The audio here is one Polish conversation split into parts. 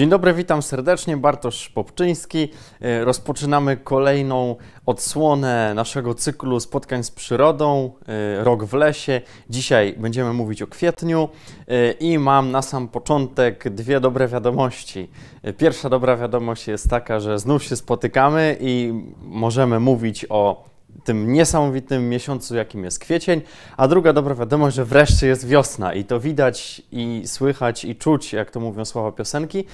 Dzień dobry, witam serdecznie. Bartosz Popczyński. E, rozpoczynamy kolejną odsłonę naszego cyklu spotkań z przyrodą, e, rok w lesie. Dzisiaj będziemy mówić o kwietniu e, i mam na sam początek dwie dobre wiadomości. Pierwsza dobra wiadomość jest taka, że znów się spotykamy i możemy mówić o tym niesamowitym miesiącu, jakim jest kwiecień, a druga dobra wiadomość, że wreszcie jest wiosna i to widać i słychać i czuć, jak to mówią słowa piosenki,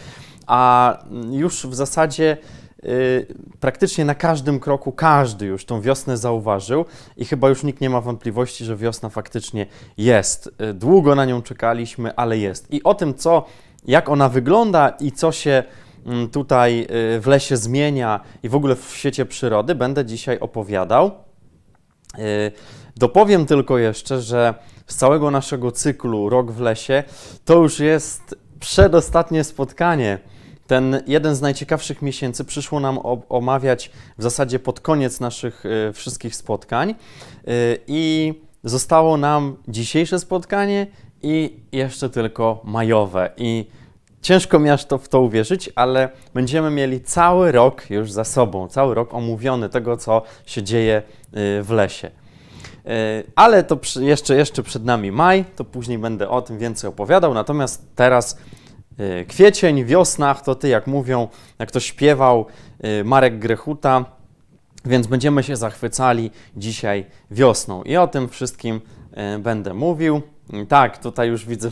a już w zasadzie Yy, praktycznie na każdym kroku każdy już tą wiosnę zauważył i chyba już nikt nie ma wątpliwości, że wiosna faktycznie jest. Y, długo na nią czekaliśmy, ale jest. I o tym, co, jak ona wygląda i co się Mm, tutaj y, w lesie zmienia i w ogóle w świecie przyrody, będę dzisiaj opowiadał. Y, dopowiem tylko jeszcze, że z całego naszego cyklu Rok w lesie to już jest przedostatnie spotkanie. Ten jeden z najciekawszych miesięcy przyszło nam omawiać w zasadzie pod koniec naszych y, wszystkich spotkań i zostało nam dzisiejsze spotkanie i jeszcze tylko majowe. I Ciężko mi aż to w to uwierzyć, ale będziemy mieli cały rok już za sobą, cały rok omówiony tego, co się dzieje y, w lesie. Y, ale to jeszcze, jeszcze przed nami maj, to później będę o tym więcej opowiadał. Natomiast teraz y, kwiecień, wiosna, to ty, jak mówią, jak to śpiewał Marek Grechuta, więc będziemy się zachwycali dzisiaj wiosną. I o tym wszystkim będę mówił. Tak, tutaj już widzę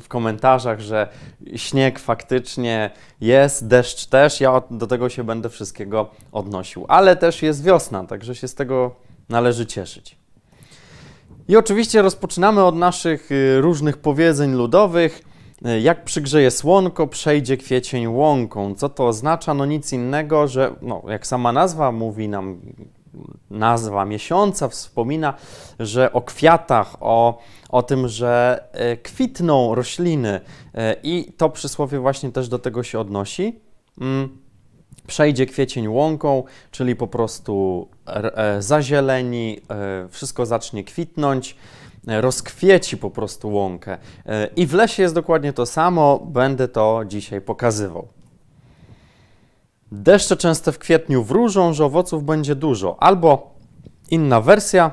w, komentarzach, że śnieg faktycznie jest, deszcz też. Ja do tego się będę wszystkiego odnosił. Ale też jest wiosna, także się z tego należy cieszyć. I oczywiście rozpoczynamy od naszych y, różnych powiedzeń ludowych. Y, jak przygrzeje słonko, przejdzie kwiecień łąką. Co to oznacza? No nic innego, że no, jak sama nazwa mówi nam, nazwa miesiąca wspomina, że o kwiatach, o, o tym, że e, kwitną rośliny e, i to przysłowie właśnie też do tego się odnosi. Mm, przejdzie kwiecień łąką, czyli po prostu e, zazieleni, wszystko zacznie kwitnąć rozkwieci po prostu łąkę. I w lesie jest dokładnie to samo, będę to dzisiaj pokazywał. Deszcze częste w kwietniu wróżą, że owoców będzie dużo. Albo inna wersja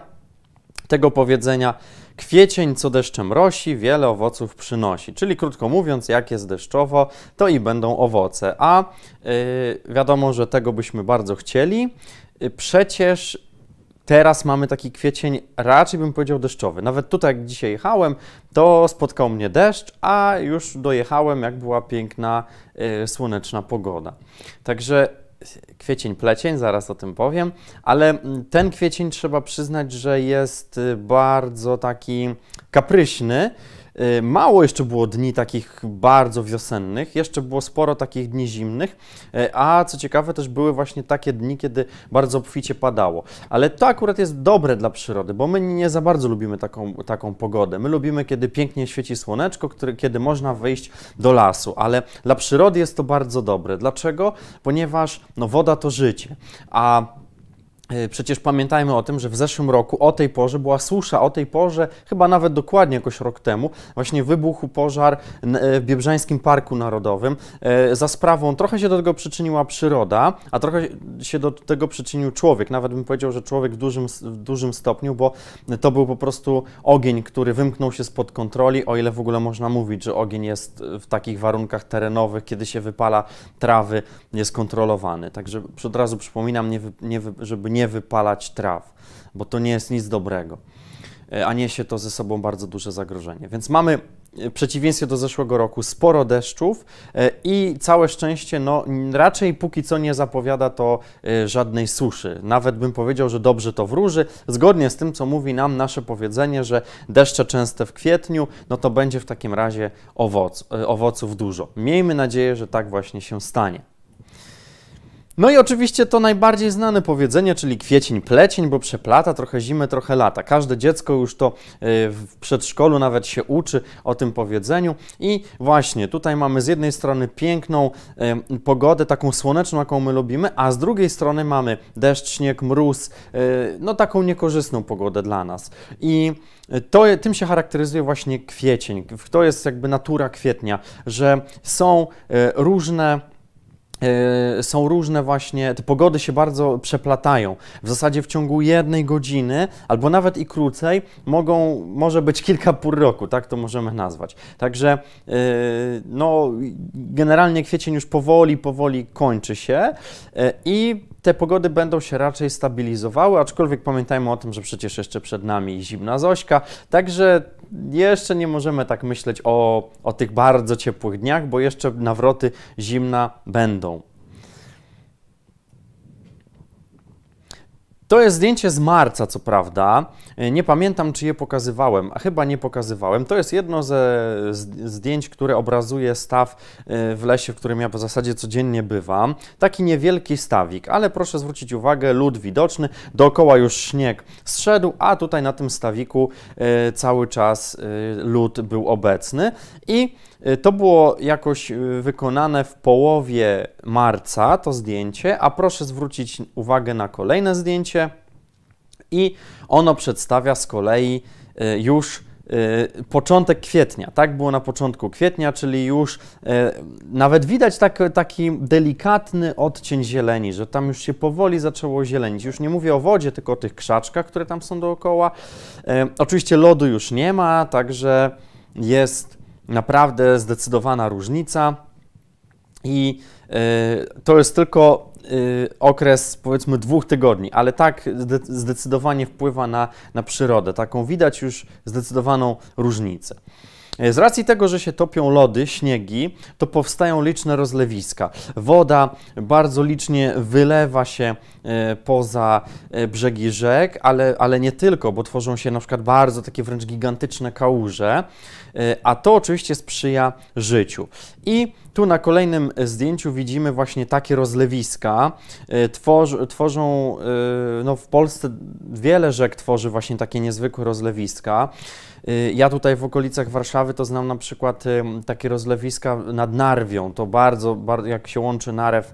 tego powiedzenia. Kwiecień, co deszczem rosi, wiele owoców przynosi. Czyli krótko mówiąc, jak jest deszczowo, to i będą owoce. A yy, wiadomo, że tego byśmy bardzo chcieli. Y, przecież Teraz mamy taki kwiecień, raczej bym powiedział deszczowy. Nawet tutaj, jak dzisiaj jechałem, to spotkał mnie deszcz, a już dojechałem, jak była piękna, y, słoneczna pogoda. Także y, kwiecień, plecień, zaraz o tym powiem, ale mm, ten kwiecień trzeba przyznać, że jest y, bardzo taki kapryśny. Y, mało jeszcze było dni takich bardzo wiosennych, jeszcze było sporo takich dni zimnych, y, a co ciekawe też były właśnie takie dni, kiedy bardzo obficie padało. Ale to akurat jest dobre dla przyrody, bo my nie za bardzo lubimy taką, taką pogodę. My lubimy, kiedy pięknie świeci słoneczko, który, kiedy można wyjść do lasu, ale dla przyrody jest to bardzo dobre. Dlaczego? Ponieważ no, woda to życie, a E, przecież pamiętajmy o tym, że w zeszłym roku o tej porze była susza, o tej porze, chyba nawet dokładnie jakoś rok temu, właśnie wybuchł pożar e, w Biebrzańskim Parku Narodowym. E, za sprawą trochę się do tego przyczyniła przyroda, a trochę się do tego przyczynił człowiek. Nawet bym powiedział, że człowiek w dużym, w dużym stopniu, bo to był po prostu ogień, który wymknął się spod kontroli, o ile w ogóle można mówić, że ogień jest w takich warunkach terenowych, kiedy się wypala trawy, jest kontrolowany. Także od razu przypominam, nie, nie, żeby nie wypalać traw, bo to nie jest nic dobrego, e, a niesie to ze sobą bardzo duże zagrożenie. Więc mamy e, w przeciwieństwie do zeszłego roku sporo deszczów e, i całe szczęście, no raczej póki co nie zapowiada to żadnej suszy. Nawet bym powiedział, że dobrze to wróży, zgodnie z tym, co mówi nam nasze powiedzenie, że deszcze częste w kwietniu, no to będzie w takim razie owoc, owoców dużo. Miejmy nadzieję, że tak właśnie się stanie. No i oczywiście to najbardziej znane powiedzenie, czyli kwiecień plecień, bo przeplata trochę zimy, trochę lata. Każde dziecko już to e, w przedszkolu nawet się uczy o tym powiedzeniu. I właśnie tutaj mamy z jednej strony piękną pogodę, taką słoneczną, jaką my lubimy, a z drugiej strony mamy deszcz, śnieg, mróz, e, no taką niekorzystną pogodę dla nas. I e, to, tym się charakteryzuje właśnie kwiecień. To jest jakby natura kwietnia, że są różne E, są różne właśnie, te pogody się bardzo przeplatają. W zasadzie w ciągu jednej godziny, albo nawet i krócej, mogą, może być kilka pór roku, tak to możemy nazwać. Także e, no, generalnie kwiecień już powoli, powoli kończy się e, i te pogody będą się raczej stabilizowały, aczkolwiek pamiętajmy o tym, że przecież jeszcze przed nami zimna Zośka, także jeszcze nie możemy tak myśleć o, o tych bardzo ciepłych dniach, bo jeszcze nawroty zimna będą. To jest zdjęcie z marca, co prawda. E, nie pamiętam, czy je pokazywałem, a chyba nie pokazywałem. To jest jedno ze zdjęć, które obrazuje staw e, w lesie, w którym ja w zasadzie codziennie bywam. Taki niewielki stawik, ale proszę zwrócić uwagę, lód widoczny, dookoła już śnieg zszedł, a tutaj na tym stawiku e, cały czas lód był obecny i E, to było jakoś e, wykonane w połowie marca, to zdjęcie, a proszę zwrócić uwagę na kolejne zdjęcie i ono przedstawia z kolei e, już początek kwietnia, tak było na początku kwietnia, czyli już nawet widać tak, taki delikatny odcień zieleni, że tam już się powoli zaczęło zielenić. Już nie mówię o wodzie, tylko o tych krzaczkach, które tam są dookoła. Oczywiście lodu już nie ma, także jest Naprawdę zdecydowana różnica. I y, to jest tylko y, okres powiedzmy dwóch tygodni, ale tak zdecydowanie wpływa na, na przyrodę. Taką widać już zdecydowaną różnicę. Y, z racji tego, że się topią lody, śniegi, to powstają liczne rozlewiska. Woda bardzo licznie wylewa się poza brzegi rzek, ale, ale nie tylko, bo tworzą się na przykład bardzo takie wręcz gigantyczne kałuże. E, a to oczywiście sprzyja życiu. I tu na kolejnym zdjęciu widzimy właśnie takie rozlewiska. E, Tworz, tworzą, e, no w Polsce wiele rzek tworzy właśnie takie niezwykłe rozlewiska. Ja tutaj w okolicach Warszawy to znam na przykład takie rozlewiska nad Narwią. To bardzo, bardzo jak się łączy Narew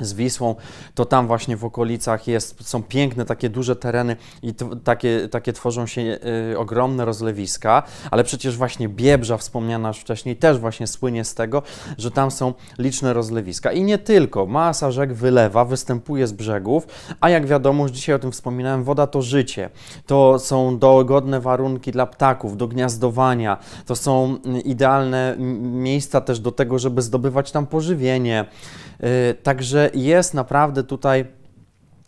z Wisłą, to tam właśnie w okolicach jest, są piękne takie duże tereny i takie, takie tworzą się y, ogromne rozlewiska, ale przecież właśnie Biebrza wspomniana już wcześniej też właśnie słynie z tego, że tam są liczne rozlewiska. I nie tylko, masa rzek wylewa, występuje z brzegów, a jak wiadomo, już dzisiaj o tym wspominałem, woda to życie, to są dogodne warunki dla ptaków, do gniazdowania, to są mm, idealne miejsca też do tego, żeby zdobywać tam pożywienie, y, także jest naprawdę tutaj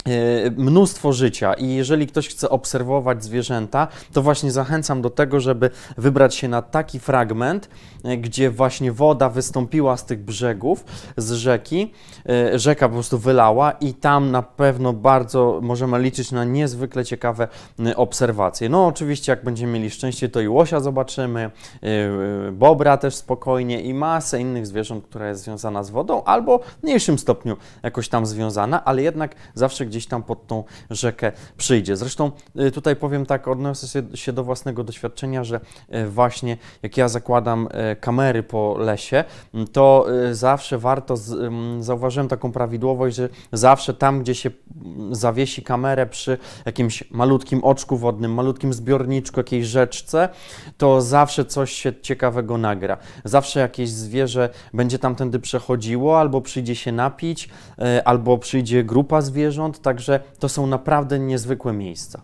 Y, mnóstwo życia i jeżeli ktoś chce obserwować zwierzęta, to właśnie zachęcam do tego, żeby wybrać się na taki fragment, y, gdzie właśnie woda wystąpiła z tych brzegów, z rzeki, y, rzeka po prostu wylała i tam na pewno bardzo możemy liczyć na niezwykle ciekawe obserwacje. No oczywiście jak będziemy mieli szczęście, to i łosia zobaczymy, bobra też spokojnie i masę innych zwierząt, która jest związana z wodą albo w mniejszym stopniu jakoś tam związana, ale jednak zawsze gdzieś tam pod tą rzekę przyjdzie. Zresztą y, tutaj powiem tak, odniosę się do własnego doświadczenia, że y, właśnie jak ja zakładam y, kamery po lesie, mm, to zawsze warto, z, zauważyłem taką prawidłowość, że zawsze tam, gdzie się mm, zawiesi kamerę przy jakimś malutkim oczku wodnym, malutkim zbiorniczku, jakiejś rzeczce, to zawsze coś się ciekawego nagra. Zawsze jakieś zwierzę będzie tamtędy przechodziło, albo przyjdzie się napić, albo przyjdzie grupa zwierząt, także to są naprawdę niezwykłe miejsca.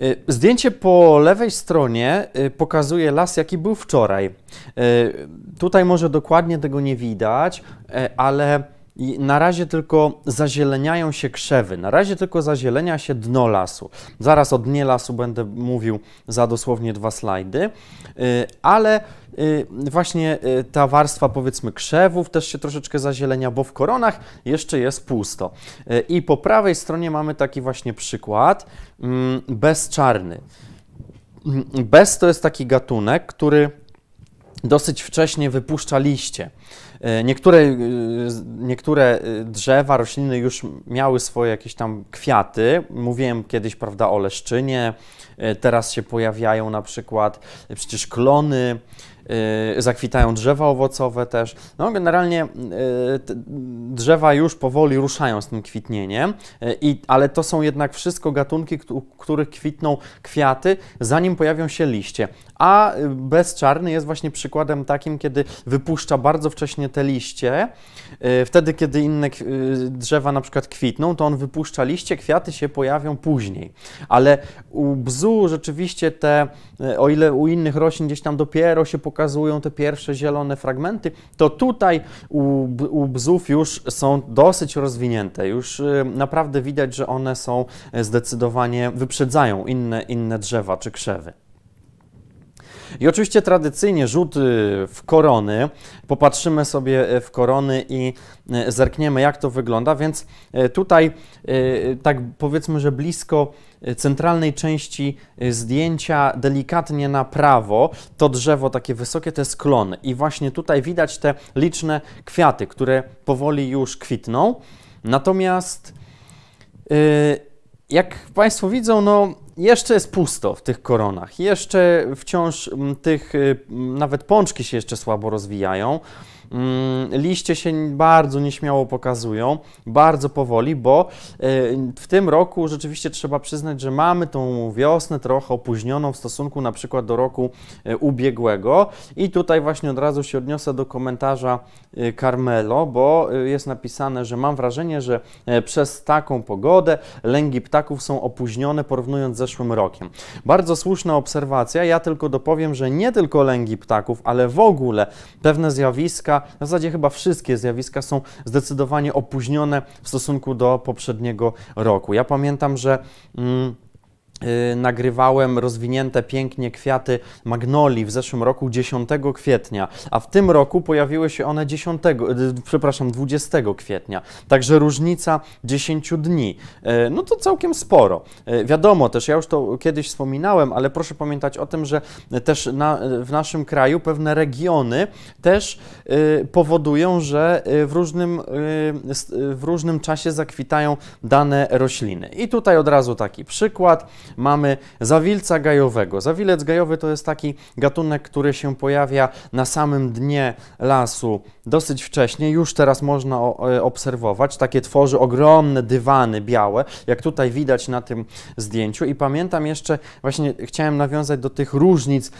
Y, zdjęcie po lewej stronie y, pokazuje las, jaki był wczoraj. Y, tutaj może dokładnie tego nie widać, ale i na razie tylko zazieleniają się krzewy, na razie tylko zazielenia się dno lasu. Zaraz o dnie lasu będę mówił za dosłownie dwa slajdy, y, ale y, właśnie y, ta warstwa powiedzmy krzewów też się troszeczkę zazielenia, bo w koronach jeszcze jest pusto. I po prawej stronie mamy taki właśnie przykład mm, bezczarny. Mm, bez to jest taki gatunek, który dosyć wcześnie wypuszcza liście. E, niektóre, e, niektóre e, drzewa, rośliny już miały swoje jakieś tam kwiaty. Mówiłem kiedyś, prawda, o leszczynie, teraz się pojawiają na przykład przecież klony, Y, zakwitają drzewa owocowe też. No generalnie y, drzewa już powoli ruszają z tym kwitnieniem, y, i, ale to są jednak wszystko gatunki, których kwitną kwiaty, zanim pojawią się liście. A bezczarny jest właśnie przykładem takim, kiedy wypuszcza bardzo wcześnie te liście. Wtedy, kiedy inne drzewa na przykład kwitną, to on wypuszcza liście, kwiaty się pojawią później. Ale u bzu rzeczywiście te, o ile u innych roślin gdzieś tam dopiero się pokazują, pokazują te pierwsze zielone fragmenty, to tutaj u, u bzów już są dosyć rozwinięte. Już y, naprawdę widać, że one są e, zdecydowanie wyprzedzają inne, inne drzewa czy krzewy. I oczywiście tradycyjnie rzut y, w korony. Popatrzymy sobie e, w korony i e, zerkniemy, jak to wygląda. Więc tutaj, tak powiedzmy, że blisko centralnej części y, zdjęcia delikatnie na prawo, to drzewo takie wysokie, to jest klon. I właśnie tutaj widać te liczne kwiaty, które powoli już kwitną. Natomiast y, jak Państwo widzą, no jeszcze jest pusto w tych koronach. Jeszcze wciąż tych, y, nawet pączki się jeszcze słabo rozwijają. Mm, liście się bardzo nieśmiało pokazują, bardzo powoli, bo e, w tym roku rzeczywiście trzeba przyznać, że mamy tą wiosnę trochę opóźnioną w stosunku na przykład do roku e, ubiegłego. I tutaj właśnie od razu się odniosę do komentarza e, Carmelo, bo jest napisane, że mam wrażenie, że przez taką pogodę lęgi ptaków są opóźnione porównując z zeszłym rokiem. Bardzo słuszna obserwacja. Ja tylko dopowiem, że nie tylko lęgi ptaków, ale w ogóle pewne zjawiska na w zasadzie chyba wszystkie zjawiska są zdecydowanie opóźnione w stosunku do poprzedniego roku. Ja pamiętam, że. Mm, Y, nagrywałem rozwinięte pięknie kwiaty magnolii w zeszłym roku 10 kwietnia, a w tym roku pojawiły się one 10, y, przepraszam, 20 kwietnia. Także różnica 10 dni. Y, no to całkiem sporo. Wiadomo też, ja już to kiedyś wspominałem, ale proszę pamiętać o tym, że też na, w naszym kraju pewne regiony też powodują, że w różnym, w różnym czasie zakwitają dane rośliny. I tutaj od razu taki przykład mamy zawilca gajowego. Zawilec gajowy to jest taki gatunek, który się pojawia na samym dnie lasu dosyć wcześnie. Już teraz można e, obserwować. Takie tworzy ogromne dywany białe, jak tutaj widać na tym zdjęciu. I pamiętam jeszcze, właśnie chciałem nawiązać do tych różnic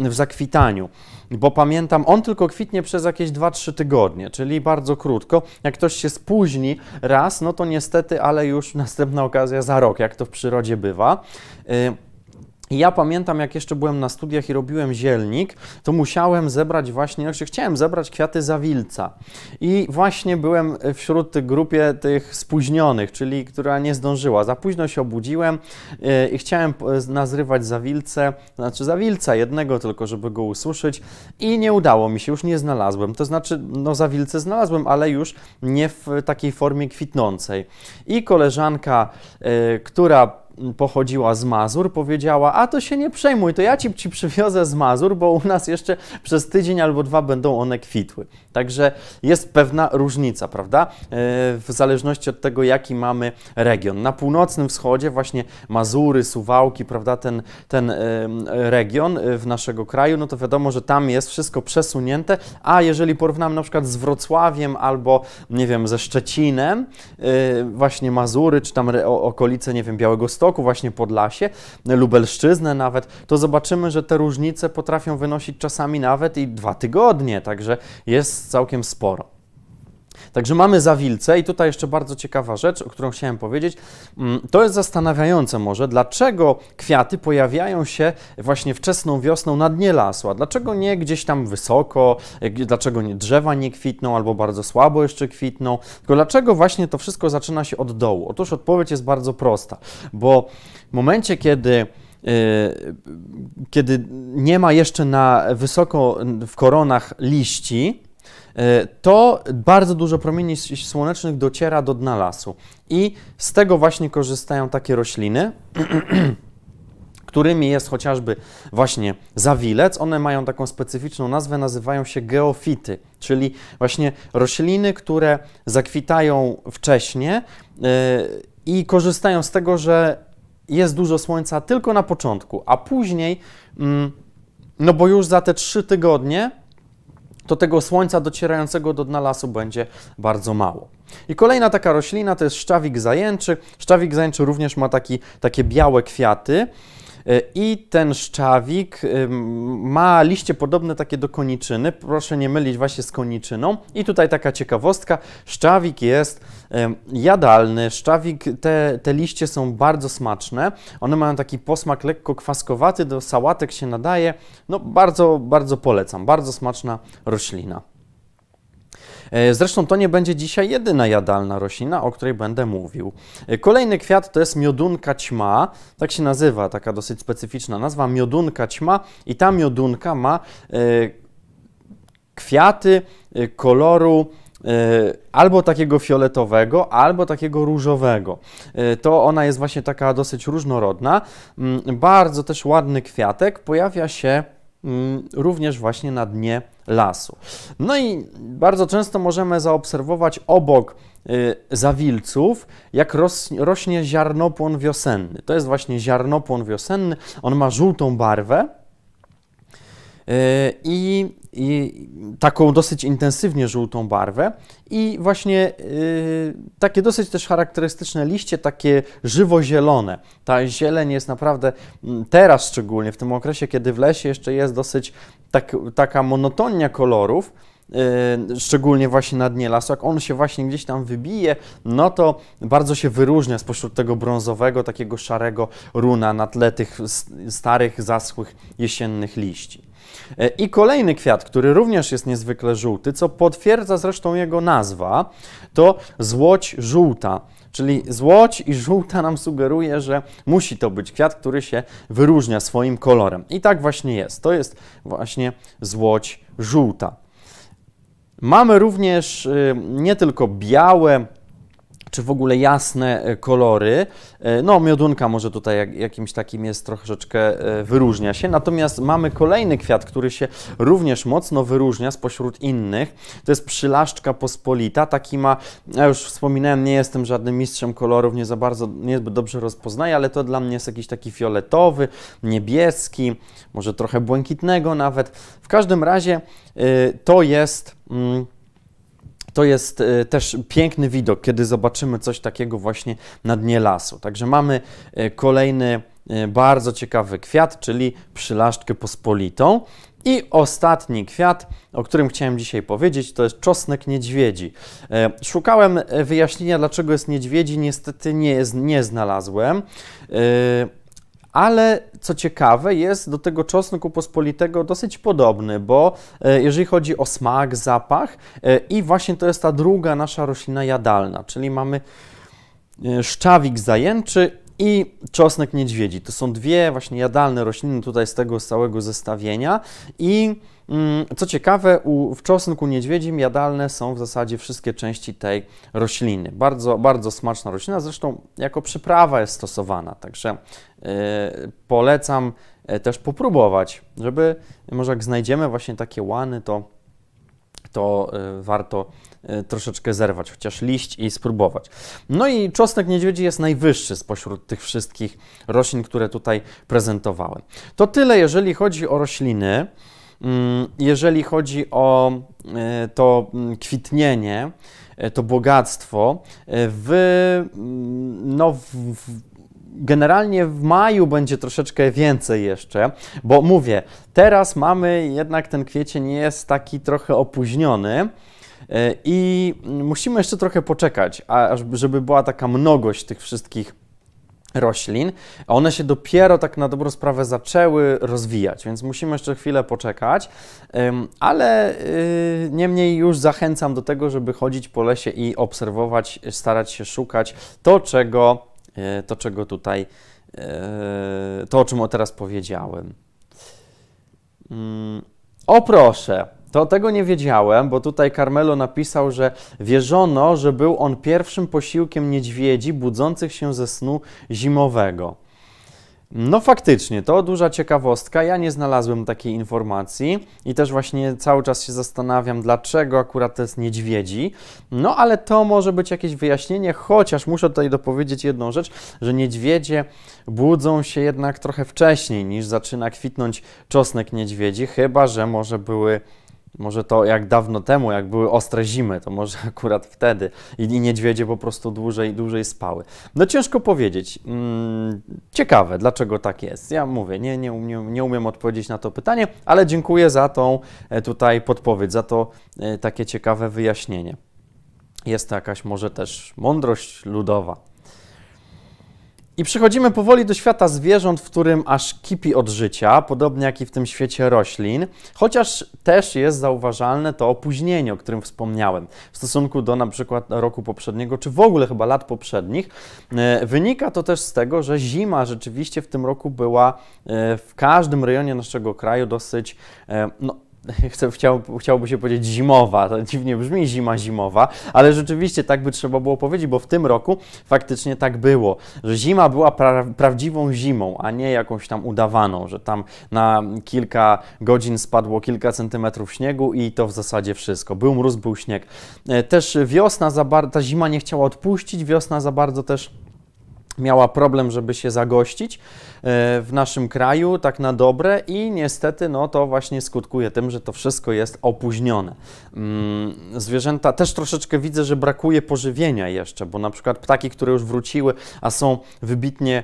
e, w zakwitaniu bo pamiętam, on tylko kwitnie przez jakieś 2-3 tygodnie, czyli bardzo krótko. Jak ktoś się spóźni raz, no to niestety, ale już następna okazja za rok, jak to w przyrodzie bywa. Y, ja pamiętam, jak jeszcze byłem na studiach i robiłem zielnik, to musiałem zebrać właśnie, znaczy chciałem zebrać kwiaty zawilca. I właśnie byłem wśród tej grupie tych spóźnionych, czyli która nie zdążyła. Za późno się obudziłem e, i chciałem nazrywać zawilce, znaczy zawilca jednego tylko, żeby go usłyszeć i nie udało mi się, już nie znalazłem. To znaczy, no zawilce znalazłem, ale już nie w takiej formie kwitnącej. I koleżanka, e, która pochodziła z Mazur, powiedziała: A to się nie przejmuj, to ja ci, ci przywiozę z Mazur, bo u nas jeszcze przez tydzień albo dwa będą one kwitły. Także jest pewna różnica, prawda? E, w zależności od tego, jaki mamy region. Na północnym wschodzie, właśnie Mazury, Suwałki, prawda, ten, ten e, region e, w naszego kraju, no to wiadomo, że tam jest wszystko przesunięte, a jeżeli porównamy na przykład z Wrocławiem albo, nie wiem, ze Szczecinem, właśnie Mazury, czy tam okolice, nie wiem, Białego Stoku, Białymstoku, właśnie Podlasie, Lubelszczyznę nawet, to zobaczymy, że te różnice potrafią wynosić czasami nawet i dwa tygodnie, także jest całkiem sporo. Także mamy zawilce i tutaj jeszcze bardzo ciekawa rzecz, o którą chciałem powiedzieć. Mm, to jest zastanawiające może, dlaczego kwiaty pojawiają się właśnie wczesną wiosną na dnie lasu, a dlaczego nie gdzieś tam wysoko, dlaczego nie drzewa nie kwitną albo bardzo słabo jeszcze kwitną, tylko dlaczego właśnie to wszystko zaczyna się od dołu? Otóż odpowiedź jest bardzo prosta, bo w momencie, kiedy y, kiedy nie ma jeszcze na wysoko w koronach liści, E, to bardzo dużo promieni słonecznych dociera do dna lasu. I z tego właśnie korzystają takie rośliny. którymi jest chociażby właśnie zawilec. One mają taką specyficzną nazwę, nazywają się geofity, czyli właśnie rośliny, które zakwitają wcześnie e, i korzystają z tego, że jest dużo słońca tylko na początku, a później, mm, no bo już za te trzy tygodnie to tego słońca docierającego do dna lasu będzie bardzo mało. I kolejna taka roślina to jest szczawik zajęczy. Szczawik zajęczy również ma taki, takie białe kwiaty. E, I ten szczawik e, ma liście podobne takie do koniczyny, proszę nie mylić właśnie z koniczyną. I tutaj taka ciekawostka, szczawik jest jadalny, szczawik, te, te liście są bardzo smaczne, one mają taki posmak lekko kwaskowaty, do sałatek się nadaje, no bardzo, bardzo polecam, bardzo smaczna roślina. E, zresztą to nie będzie dzisiaj jedyna jadalna roślina, o której będę mówił. E, kolejny kwiat to jest miodunka ćma, tak się nazywa, taka dosyć specyficzna nazwa, miodunka ćma i ta miodunka ma e, kwiaty koloru albo takiego fioletowego, albo takiego różowego. To ona jest właśnie taka dosyć różnorodna. Mm, bardzo też ładny kwiatek. Pojawia się Mm, również właśnie na dnie lasu. No i bardzo często możemy zaobserwować obok y, zawilców, jak rośnie ziarnopłon wiosenny. To jest właśnie ziarnopłon wiosenny, on ma żółtą barwę. Y, I i taką dosyć intensywnie żółtą barwę i właśnie yy, takie dosyć też charakterystyczne liście, takie żywo-zielone. Ta zieleń jest naprawdę mm, teraz szczególnie, w tym okresie, kiedy w lesie jeszcze jest dosyć tak, taka monotonia kolorów, Yy, szczególnie właśnie na dnie lasu, jak on się właśnie gdzieś tam wybije, no to bardzo się wyróżnia spośród tego brązowego, takiego szarego runa na tle tych starych, zaschłych jesiennych liści. I kolejny kwiat, który również jest niezwykle żółty, co potwierdza zresztą jego nazwa, to złoć żółta. Czyli złoć i żółta nam sugeruje, że musi to być kwiat, który się wyróżnia swoim kolorem. I tak właśnie jest. To jest właśnie złoć żółta. Mamy również y, nie tylko białe czy w ogóle jasne e, kolory. E, no, miodunka może tutaj jakimś takim jest troszeczkę e, wyróżnia się. Natomiast mamy kolejny kwiat, który się również mocno wyróżnia spośród innych. To jest przylaszczka pospolita. Taki ma, ja już wspominałem, nie jestem żadnym mistrzem kolorów, nie za bardzo, niezbyt dobrze rozpoznaję, ale to dla mnie jest jakiś taki fioletowy, niebieski, może trochę błękitnego nawet. W każdym razie to jest... Mm, to jest y, też piękny widok, kiedy zobaczymy coś takiego właśnie na dnie lasu. Także mamy y, kolejny y, bardzo ciekawy kwiat, czyli przylaszczkę pospolitą. I ostatni kwiat, o którym chciałem dzisiaj powiedzieć, to jest czosnek niedźwiedzi. E, szukałem e, wyjaśnienia, dlaczego jest niedźwiedzi, niestety nie, nie znalazłem. E, ale co ciekawe, jest do tego czosnku pospolitego dosyć podobny, bo e, jeżeli chodzi o smak, zapach e, i właśnie to jest ta druga nasza roślina jadalna, czyli mamy e, szczawik zajęczy i czosnek niedźwiedzi. To są dwie właśnie jadalne rośliny tutaj z tego całego zestawienia i Mm, co ciekawe, u, w czosnku niedźwiedzim jadalne są w zasadzie wszystkie części tej rośliny. Bardzo, bardzo smaczna roślina, zresztą jako przyprawa jest stosowana, także yy, polecam e, też popróbować, żeby może jak znajdziemy właśnie takie łany, to, to yy, warto troszeczkę zerwać, chociaż liść i spróbować. No i czosnek niedźwiedzi jest najwyższy spośród tych wszystkich roślin, które tutaj prezentowałem. To tyle, jeżeli chodzi o rośliny. Mm, jeżeli chodzi o e, to mm, kwitnienie, e, to bogactwo, e, w, mm, no, w, generalnie w maju będzie troszeczkę więcej jeszcze, bo mówię, teraz mamy jednak ten kwiecień jest taki trochę opóźniony. I musimy jeszcze trochę poczekać, żeby była taka mnogość tych wszystkich roślin. One się dopiero tak na dobrą sprawę zaczęły rozwijać, więc musimy jeszcze chwilę poczekać, ale y, niemniej już zachęcam do tego, żeby chodzić po lesie i obserwować, starać się szukać to, czego, y, to, czego tutaj, y, to o czym teraz powiedziałem. Mm, o proszę, to tego nie wiedziałem, bo tutaj Carmelo napisał, że wierzono, że był on pierwszym posiłkiem niedźwiedzi budzących się ze snu zimowego. No faktycznie, to duża ciekawostka. Ja nie znalazłem takiej informacji i też właśnie cały czas się zastanawiam, dlaczego akurat to jest niedźwiedzi. No ale to może być jakieś wyjaśnienie, chociaż muszę tutaj dopowiedzieć jedną rzecz, że niedźwiedzie budzą się jednak trochę wcześniej niż zaczyna kwitnąć czosnek niedźwiedzi, chyba że może były może to jak dawno temu, jak były ostre zimy, to może akurat wtedy i niedźwiedzie po prostu dłużej, dłużej spały. No ciężko powiedzieć. Mm, ciekawe, dlaczego tak jest. Ja mówię, nie, nie, um, nie, nie umiem odpowiedzieć na to pytanie, ale dziękuję za tą e, tutaj podpowiedź, za to e, takie ciekawe wyjaśnienie. Jest to jakaś może też mądrość ludowa. I przechodzimy powoli do świata zwierząt, w którym aż kipi od życia, podobnie jak i w tym świecie roślin, chociaż też jest zauważalne to opóźnienie, o którym wspomniałem, w stosunku do na przykład roku poprzedniego, czy w ogóle chyba lat poprzednich. E, wynika to też z tego, że zima rzeczywiście w tym roku była e, w każdym rejonie naszego kraju dosyć e, no, chcę, chciał, się powiedzieć zimowa, to dziwnie brzmi zima zimowa, ale rzeczywiście tak by trzeba było powiedzieć, bo w tym roku faktycznie tak było, że zima była pra, prawdziwą zimą, a nie jakąś tam udawaną, że tam na kilka godzin spadło kilka centymetrów śniegu i to w zasadzie wszystko. Był mróz, był śnieg. E, też wiosna, za bardzo, ta zima nie chciała odpuścić, wiosna za bardzo też miała problem, żeby się zagościć e, w naszym kraju, tak na dobre, i niestety no, to właśnie skutkuje tym, że to wszystko jest opóźnione. Mm, zwierzęta też troszeczkę widzę, że brakuje pożywienia jeszcze, bo na przykład ptaki, które już wróciły, a są wybitnie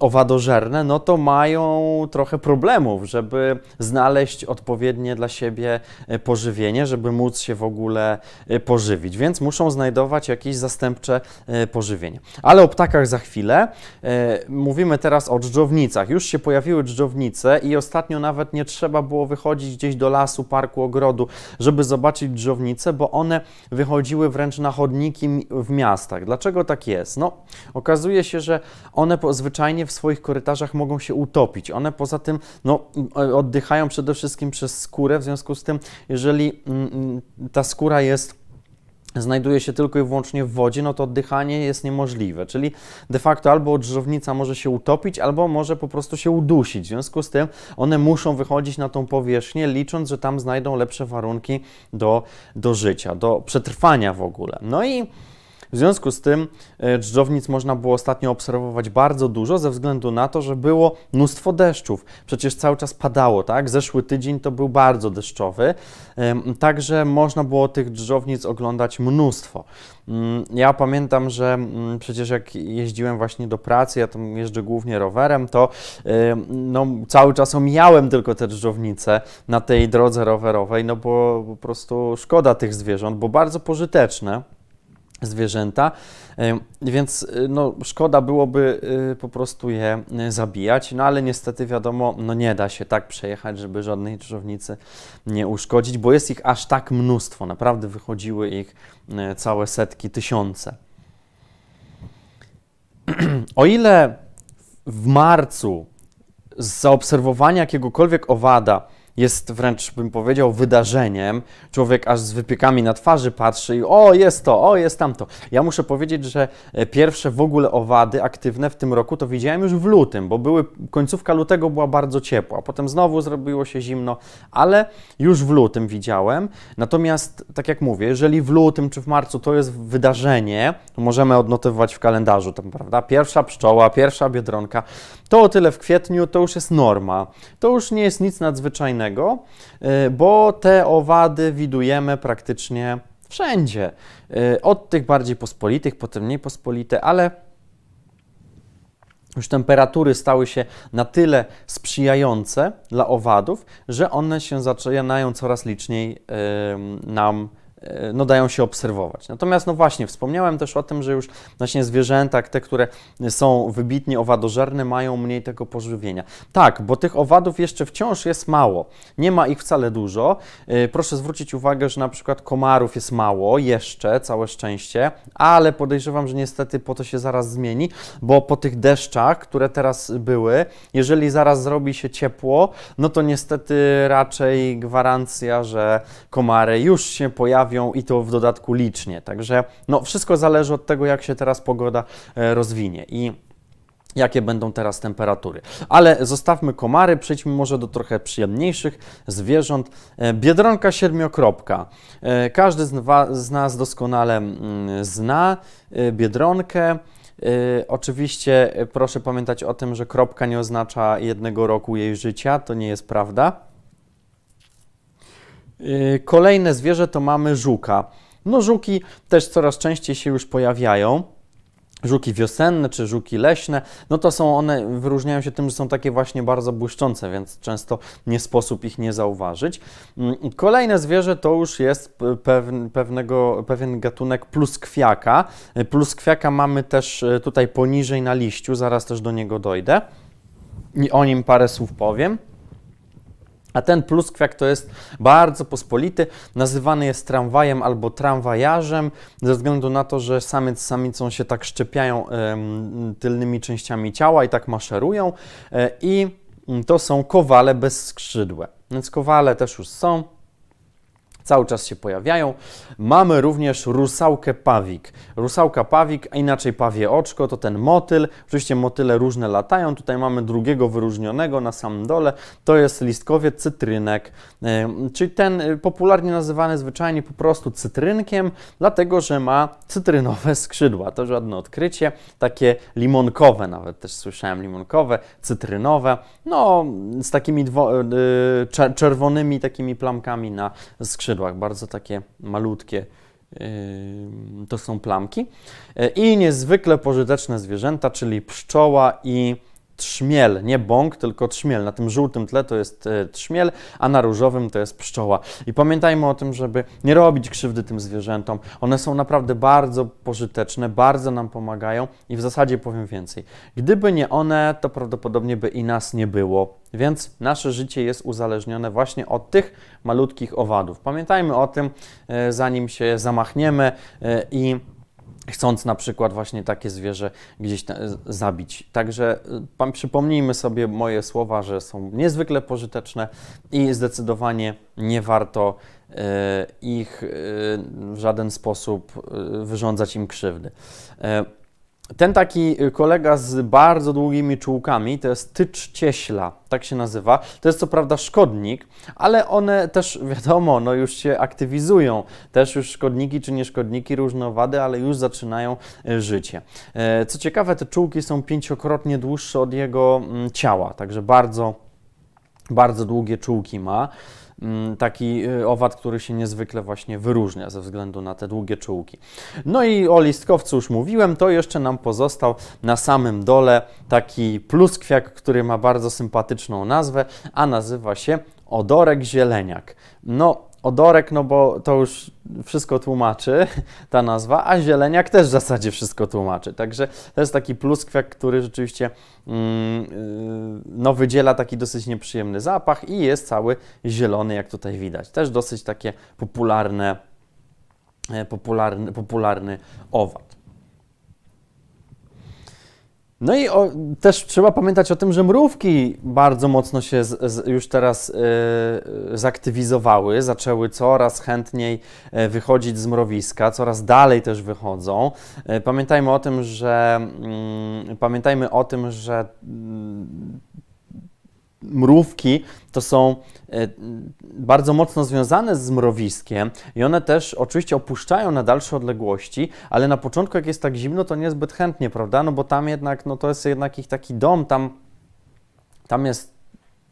owadożerne, no to mają trochę problemów, żeby znaleźć odpowiednie dla siebie e, pożywienie, żeby móc się w ogóle e, pożywić, więc muszą znajdować jakieś zastępcze pożywienie. Ale o ptakach za chwilę. E, mówimy teraz o dżdżownicach. Już się pojawiły dżdżownice i ostatnio nawet nie trzeba było wychodzić gdzieś do lasu, parku, ogrodu, żeby zobaczyć dżdżownice, bo one wychodziły wręcz na chodniki w miastach. Dlaczego tak jest? No, okazuje się, że one zwyczajnie w swoich korytarzach mogą się utopić. One poza tym no, oddychają przede wszystkim przez skórę, w związku z tym, jeżeli mm, mm, ta skóra jest znajduje się tylko i wyłącznie w wodzie, no to oddychanie jest niemożliwe. Czyli de facto albo drżownica może się utopić, albo może po prostu się udusić. W związku z tym one muszą wychodzić na tą powierzchnię, licząc, że tam znajdą lepsze warunki do, do życia, do przetrwania w ogóle. No i w związku z tym e, dżdżownic można było ostatnio obserwować bardzo dużo ze względu na to, że było mnóstwo deszczów. Przecież cały czas padało, tak? Zeszły tydzień to był bardzo deszczowy, także można było tych dżdżownic oglądać mnóstwo. Mm, ja pamiętam, że mm, przecież jak jeździłem właśnie do pracy, ja tam jeżdżę głównie rowerem, to no, cały czas omijałem tylko te drżownice na tej drodze rowerowej, no bo po prostu szkoda tych zwierząt, bo bardzo pożyteczne zwierzęta, e, więc e, no, szkoda byłoby e, po prostu je zabijać, no ale niestety wiadomo, no nie da się tak przejechać, żeby żadnej drżownicy nie uszkodzić, bo jest ich aż tak mnóstwo, naprawdę wychodziły ich całe setki, tysiące. O ile w marcu z zaobserwowania jakiegokolwiek owada jest wręcz, bym powiedział, wydarzeniem. Człowiek aż z wypiekami na twarzy patrzy i o, jest to, o, jest tamto. Ja muszę powiedzieć, że e, pierwsze w ogóle owady aktywne w tym roku to widziałem już w lutym, bo były, końcówka lutego była bardzo ciepła, potem znowu zrobiło się zimno, ale już w lutym widziałem. Natomiast, tak jak mówię, jeżeli w lutym czy w marcu to jest wydarzenie, to możemy odnotowywać w kalendarzu, tam, prawda, pierwsza pszczoła, pierwsza biedronka, to o tyle w kwietniu to już jest norma. To już nie jest nic nadzwyczajnego innego, y, bo te owady widujemy praktycznie wszędzie. Y, od tych bardziej pospolitych, potem mniej pospolite, ale już temperatury stały się na tyle sprzyjające dla owadów, że one się zaczynają coraz liczniej nam E, no, dają się obserwować. Natomiast, no właśnie, wspomniałem też o tym, że już właśnie zwierzęta, te, które są wybitnie owadożerne, mają mniej tego pożywienia. Tak, bo tych owadów jeszcze wciąż jest mało. Nie ma ich wcale dużo. E, proszę zwrócić uwagę, że na przykład komarów jest mało jeszcze, całe szczęście, ale podejrzewam, że niestety po to się zaraz zmieni, bo po tych deszczach, które teraz były, jeżeli zaraz zrobi się ciepło, no to niestety raczej gwarancja, że komary już się pojawią i to w dodatku licznie. Także no, wszystko zależy od tego, jak się teraz pogoda e, rozwinie. I jakie będą teraz temperatury. Ale zostawmy komary, przejdźmy może do trochę przyjemniejszych zwierząt. E, biedronka siedmiokropka. E, każdy z nas doskonale mm, zna biedronkę. Oczywiście proszę pamiętać o tym, że kropka nie oznacza jednego roku jej życia, to nie jest prawda. Y, kolejne zwierzę to mamy żuka. No żuki też coraz częściej się już pojawiają. Żuki wiosenne czy żuki leśne, no to są one, wyróżniają się tym, że są takie właśnie bardzo błyszczące, więc często nie sposób ich nie zauważyć. Mm, kolejne zwierzę to już jest pewien, pewnego, pewien gatunek pluskwiaka. Y, pluskwiaka mamy też y, tutaj poniżej na liściu, zaraz też do niego dojdę i o nim parę słów powiem. A ten pluskwiak to jest bardzo pospolity, nazywany jest tramwajem albo tramwajarzem, ze względu na to, że samiec z samicą się tak szczepiają tylnymi częściami ciała i tak maszerują. E, I to są kowale bezskrzydłe. Więc kowale też już są cały czas się pojawiają. Mamy również rusałkę pawik. Rusałka pawik, a inaczej pawie oczko, to ten motyl. Oczywiście motyle różne latają. Tutaj mamy drugiego wyróżnionego na samym dole. To jest listkowiec cytrynek, czyli ten y, popularnie nazywany zwyczajnie po prostu cytrynkiem, dlatego że ma cytrynowe skrzydła. To żadne odkrycie, takie limonkowe nawet też słyszałem, limonkowe, cytrynowe, no z takimi y, y, czerwonymi takimi plamkami na skrzydłach skrzydłach, bardzo takie malutkie. Yy, to są plamki. Yy, I niezwykle pożyteczne zwierzęta, czyli pszczoła i trzmiel, nie bąk, tylko trzmiel. Na tym żółtym tle to jest e, trzmiel, a na różowym to jest pszczoła. I pamiętajmy o tym, żeby nie robić krzywdy tym zwierzętom. One są naprawdę bardzo pożyteczne, bardzo nam pomagają i w zasadzie powiem więcej. Gdyby nie one, to prawdopodobnie by i nas nie było. Więc nasze życie jest uzależnione właśnie od tych malutkich owadów. Pamiętajmy o tym, e, zanim się zamachniemy e, i chcąc na przykład właśnie takie zwierzę gdzieś zabić. Także y, pan, przypomnijmy sobie moje słowa, że są niezwykle pożyteczne i zdecydowanie nie warto y, ich y, w żaden sposób wyrządzać im krzywdy. Ten taki y, kolega z bardzo długimi czułkami to jest tycz cieśla, tak się nazywa. To jest co prawda szkodnik, ale one też, wiadomo, no już się aktywizują. Też już szkodniki czy nieszkodniki, różne owady, ale już zaczynają y, życie. Co ciekawe, te czułki są pięciokrotnie dłuższe od jego mm, ciała, także bardzo, bardzo długie czułki ma. Mm, taki y, owad, który się niezwykle właśnie wyróżnia ze względu na te długie czułki. No i o listkowcu już mówiłem, to jeszcze nam pozostał na samym dole taki pluskwiak, który ma bardzo sympatyczną nazwę, a nazywa się odorek zieleniak. No, Odorek, no bo to już wszystko tłumaczy, ta nazwa, a zieleniak też w zasadzie wszystko tłumaczy. Także to jest taki pluskwiak, który rzeczywiście mm, y, no, wydziela taki dosyć nieprzyjemny zapach i jest cały zielony, jak tutaj widać. Też dosyć takie popularne, e, popularny, popularny owad. No i o, też trzeba pamiętać o tym, że mrówki bardzo mocno się z, z, już teraz y, zaktywizowały, zaczęły coraz chętniej e, wychodzić z mrowiska, coraz dalej też wychodzą. E, pamiętajmy o tym, że y, pamiętajmy o tym, że y, mrówki to są e, bardzo mocno związane z mrowiskiem i one też oczywiście opuszczają na dalsze odległości, ale na początku jak jest tak zimno, to niezbyt chętnie, prawda? No bo tam jednak, no to jest jednak ich taki dom, tam, tam jest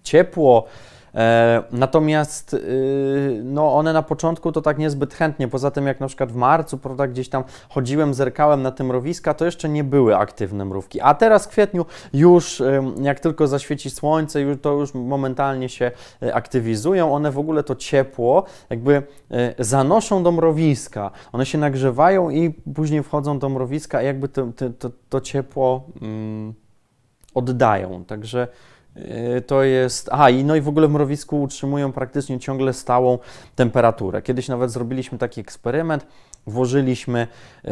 ciepło, E, natomiast y, no, one na początku to tak niezbyt chętnie, poza tym jak na przykład w marcu, prawda, gdzieś tam chodziłem, zerkałem na te mrowiska, to jeszcze nie były aktywne mrówki. A teraz w kwietniu już, jak tylko zaświeci słońce, to już momentalnie się y, aktywizują. One w ogóle to ciepło jakby y, zanoszą do mrowiska. One się nagrzewają i później wchodzą do mrowiska i jakby to, to, to, to ciepło mm, oddają. Także Y, to jest. A, i no i w ogóle w mrowisku utrzymują praktycznie ciągle stałą temperaturę. Kiedyś nawet zrobiliśmy taki eksperyment, włożyliśmy y,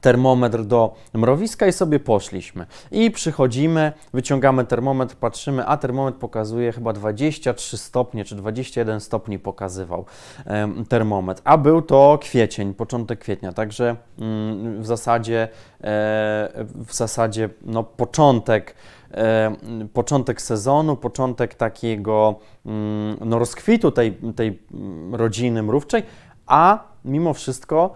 termometr do mrowiska i sobie poszliśmy. I przychodzimy, wyciągamy termometr, patrzymy, a termometr pokazuje chyba 23 stopnie, czy 21 stopni pokazywał termometr. A był to kwiecień, początek kwietnia, także mm, w zasadzie, e, w zasadzie no, początek E, początek sezonu, początek takiego mm, no, rozkwitu tej, tej mm, rodziny mrówczej, a mimo wszystko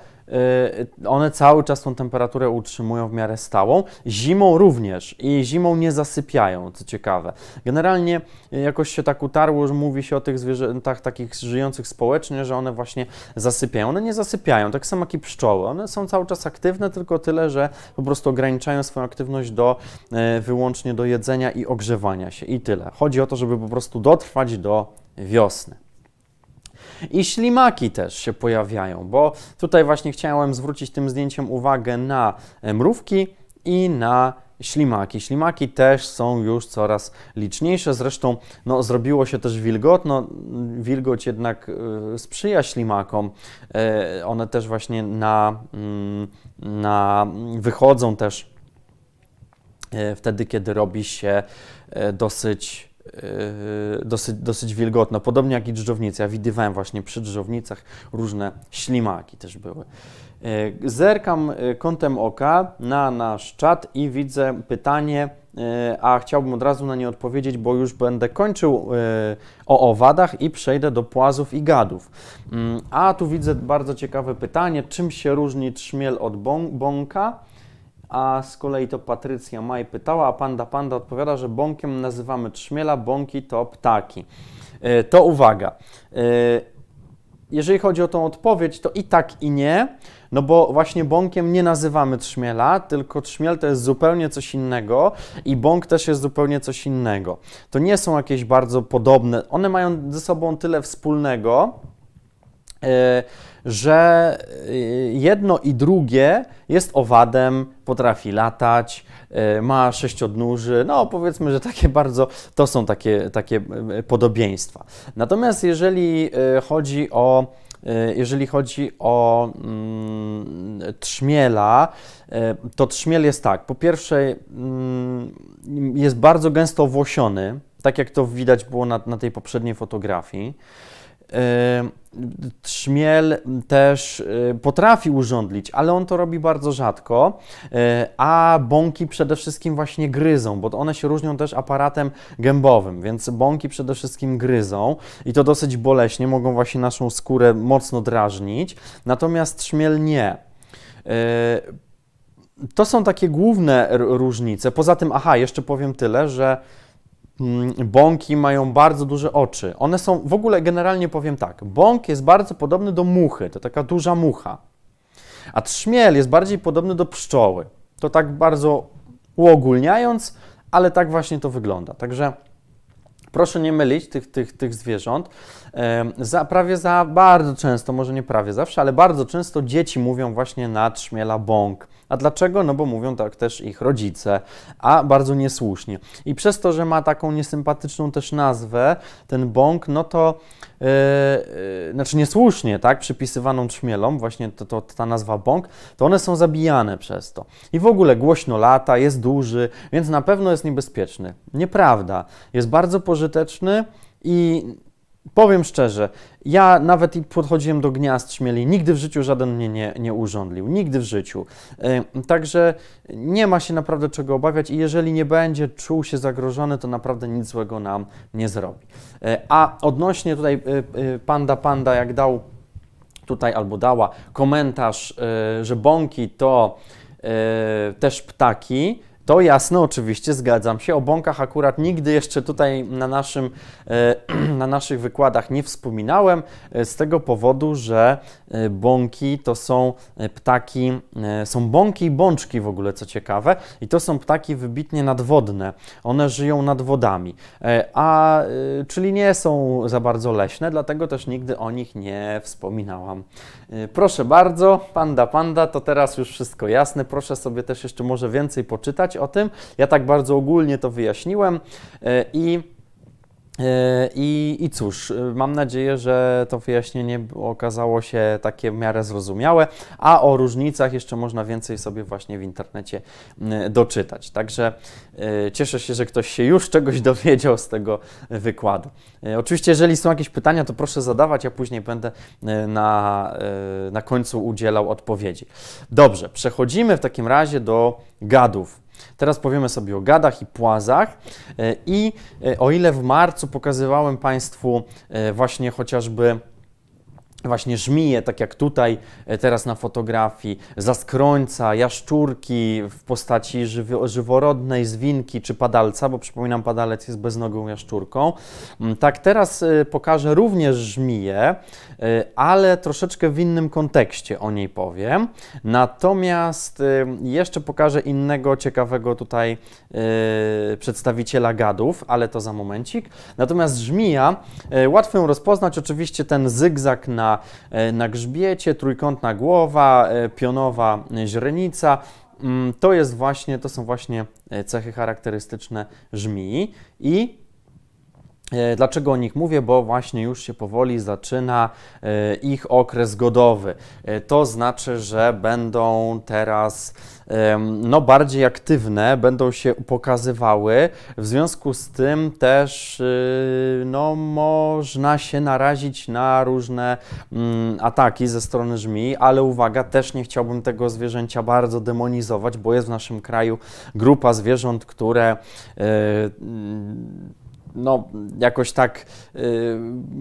Y, one cały czas tą temperaturę utrzymują w miarę stałą. Zimą również i zimą nie zasypiają, co ciekawe. Generalnie y, jakoś się tak utarło, że mówi się o tych zwierzętach takich żyjących społecznie, że one właśnie zasypiają. One nie zasypiają, tak samo jak i pszczoły. One są cały czas aktywne, tylko tyle, że po prostu ograniczają swoją aktywność do y, wyłącznie do jedzenia i ogrzewania się i tyle. Chodzi o to, żeby po prostu dotrwać do wiosny. I ślimaki też się pojawiają, bo tutaj właśnie chciałem zwrócić tym zdjęciem uwagę na e, mrówki i na ślimaki. Ślimaki też są już coraz liczniejsze, zresztą no, zrobiło się też wilgotno, wilgoć jednak y, sprzyja ślimakom, y, one też właśnie na, y, na mm, wychodzą też wtedy, kiedy robi się dosyć E, dosyć, dosyć wilgotno podobnie jak i drżownice. Ja widywałem właśnie przy drżownicach różne ślimaki też były. E, zerkam e, kątem oka na nasz czat i widzę pytanie, a chciałbym od razu na nie odpowiedzieć, bo już będę kończył o owadach i przejdę do płazów i gadów. Mm, a tu widzę bardzo ciekawe pytanie, czym się różni trzmiel od bąka? A z kolei to Patrycja Maj pytała, a Panda Panda odpowiada, że bąkiem nazywamy trzmiela, bąki to ptaki. E, to uwaga. E, jeżeli chodzi o tą odpowiedź, to i tak, i nie, no bo właśnie bąkiem nie nazywamy trzmiela, tylko trzmiel to jest zupełnie coś innego i bąk też jest zupełnie coś innego. To nie są jakieś bardzo podobne, one mają ze sobą tyle wspólnego, e, że jedno i drugie jest owadem, potrafi latać, e, ma sześciodnóży, no powiedzmy, że takie bardzo, to są takie, takie e, podobieństwa. Natomiast jeżeli e, chodzi o jeżeli chodzi o mm, trzmiela, to trzmiel jest tak. Po pierwsze, mm, jest bardzo gęsto owłosiony, tak jak to widać było na, na tej poprzedniej fotografii. Trzmiel y, też y, potrafi urządlić, ale on to robi bardzo rzadko, y, a bąki przede wszystkim właśnie gryzą, bo one się różnią też aparatem gębowym, więc bąki przede wszystkim gryzą i to dosyć boleśnie, mogą właśnie naszą skórę mocno drażnić, natomiast trzmiel nie. To są takie główne różnice. Poza tym, aha, jeszcze powiem tyle, że Mm, bąki mają bardzo duże oczy. One są, w ogóle generalnie powiem tak, bąk jest bardzo podobny do muchy, to taka duża mucha, a trzmiel jest bardziej podobny do pszczoły. To tak bardzo uogólniając, ale tak właśnie to wygląda. Także proszę nie mylić tych, tych, tych zwierząt. Za, prawie za bardzo często, może nie prawie zawsze, ale bardzo często dzieci mówią właśnie na trzmiela bąk. A dlaczego? No bo mówią tak też ich rodzice, a bardzo niesłusznie. I przez to, że ma taką niesympatyczną też nazwę, ten bąk, no to yy, yy, znaczy niesłusznie, tak, przypisywaną trzmielom, właśnie to, to, ta nazwa bąk, to one są zabijane przez to. I w ogóle głośno lata, jest duży, więc na pewno jest niebezpieczny. Nieprawda. Jest bardzo pożyteczny i Powiem szczerze, ja nawet i podchodziłem do gniazd śmieli, nigdy w życiu żaden mnie nie, nie urządlił, nigdy w życiu. Także nie ma się naprawdę czego obawiać i jeżeli nie będzie czuł się zagrożony, to naprawdę nic złego nam nie zrobi. E, a odnośnie tutaj e, e, Panda Panda, jak dał tutaj albo dała komentarz, że bąki to też ptaki, to jasne, oczywiście, zgadzam się. O bąkach akurat nigdy jeszcze tutaj na, naszym, e, na naszych wykładach nie wspominałem, e, z tego powodu, że e, bąki to są ptaki, są bąki i bączki w ogóle, co ciekawe, i to są ptaki wybitnie nadwodne. One żyją nad wodami, a, czyli nie są za bardzo leśne, dlatego też nigdy o nich nie wspominałam. Y, proszę bardzo, Panda Panda, to teraz już wszystko jasne. Proszę sobie też jeszcze może więcej poczytać o tym. Ja tak bardzo ogólnie to wyjaśniłem y, i E, I, I cóż, e, mam nadzieję, że to wyjaśnienie okazało się takie w miarę zrozumiałe, a o różnicach jeszcze można więcej sobie właśnie w internecie doczytać. Także e, cieszę się, że ktoś się już czegoś dowiedział z tego wykładu. Oczywiście, jeżeli są jakieś pytania, to proszę zadawać, ja później będę na, na końcu udzielał odpowiedzi. Dobrze, przechodzimy w takim razie do gadów. Teraz powiemy sobie o gadach i płazach e, i e, o ile w marcu pokazywałem Państwu e, właśnie chociażby właśnie żmije, tak jak tutaj e, teraz na fotografii, zaskrońca, jaszczurki w postaci żywy, żyworodnej, zwinki czy padalca, bo przypominam, padalec jest beznogą jaszczurką. Mm, tak, teraz e, pokażę również żmiję, e, ale troszeczkę w innym kontekście o niej powiem. Natomiast jeszcze pokażę innego ciekawego tutaj przedstawiciela gadów, ale to za momencik. Natomiast żmija, łatwo ją rozpoznać, oczywiście ten zygzak na E, na, grzbiecie, trójkątna głowa, e, pionowa źrenica. Mm, to jest właśnie, to są właśnie e, cechy charakterystyczne żmii i E, dlaczego o nich mówię? Bo właśnie już się powoli zaczyna e, ich okres godowy. E, to znaczy, że będą teraz no, bardziej aktywne, będą się pokazywały. W związku z tym też y, no, można się narazić na różne mm, ataki ze strony żmi, ale uwaga, też nie chciałbym tego zwierzęcia bardzo demonizować, bo jest w naszym kraju grupa zwierząt, które no, jakoś tak y,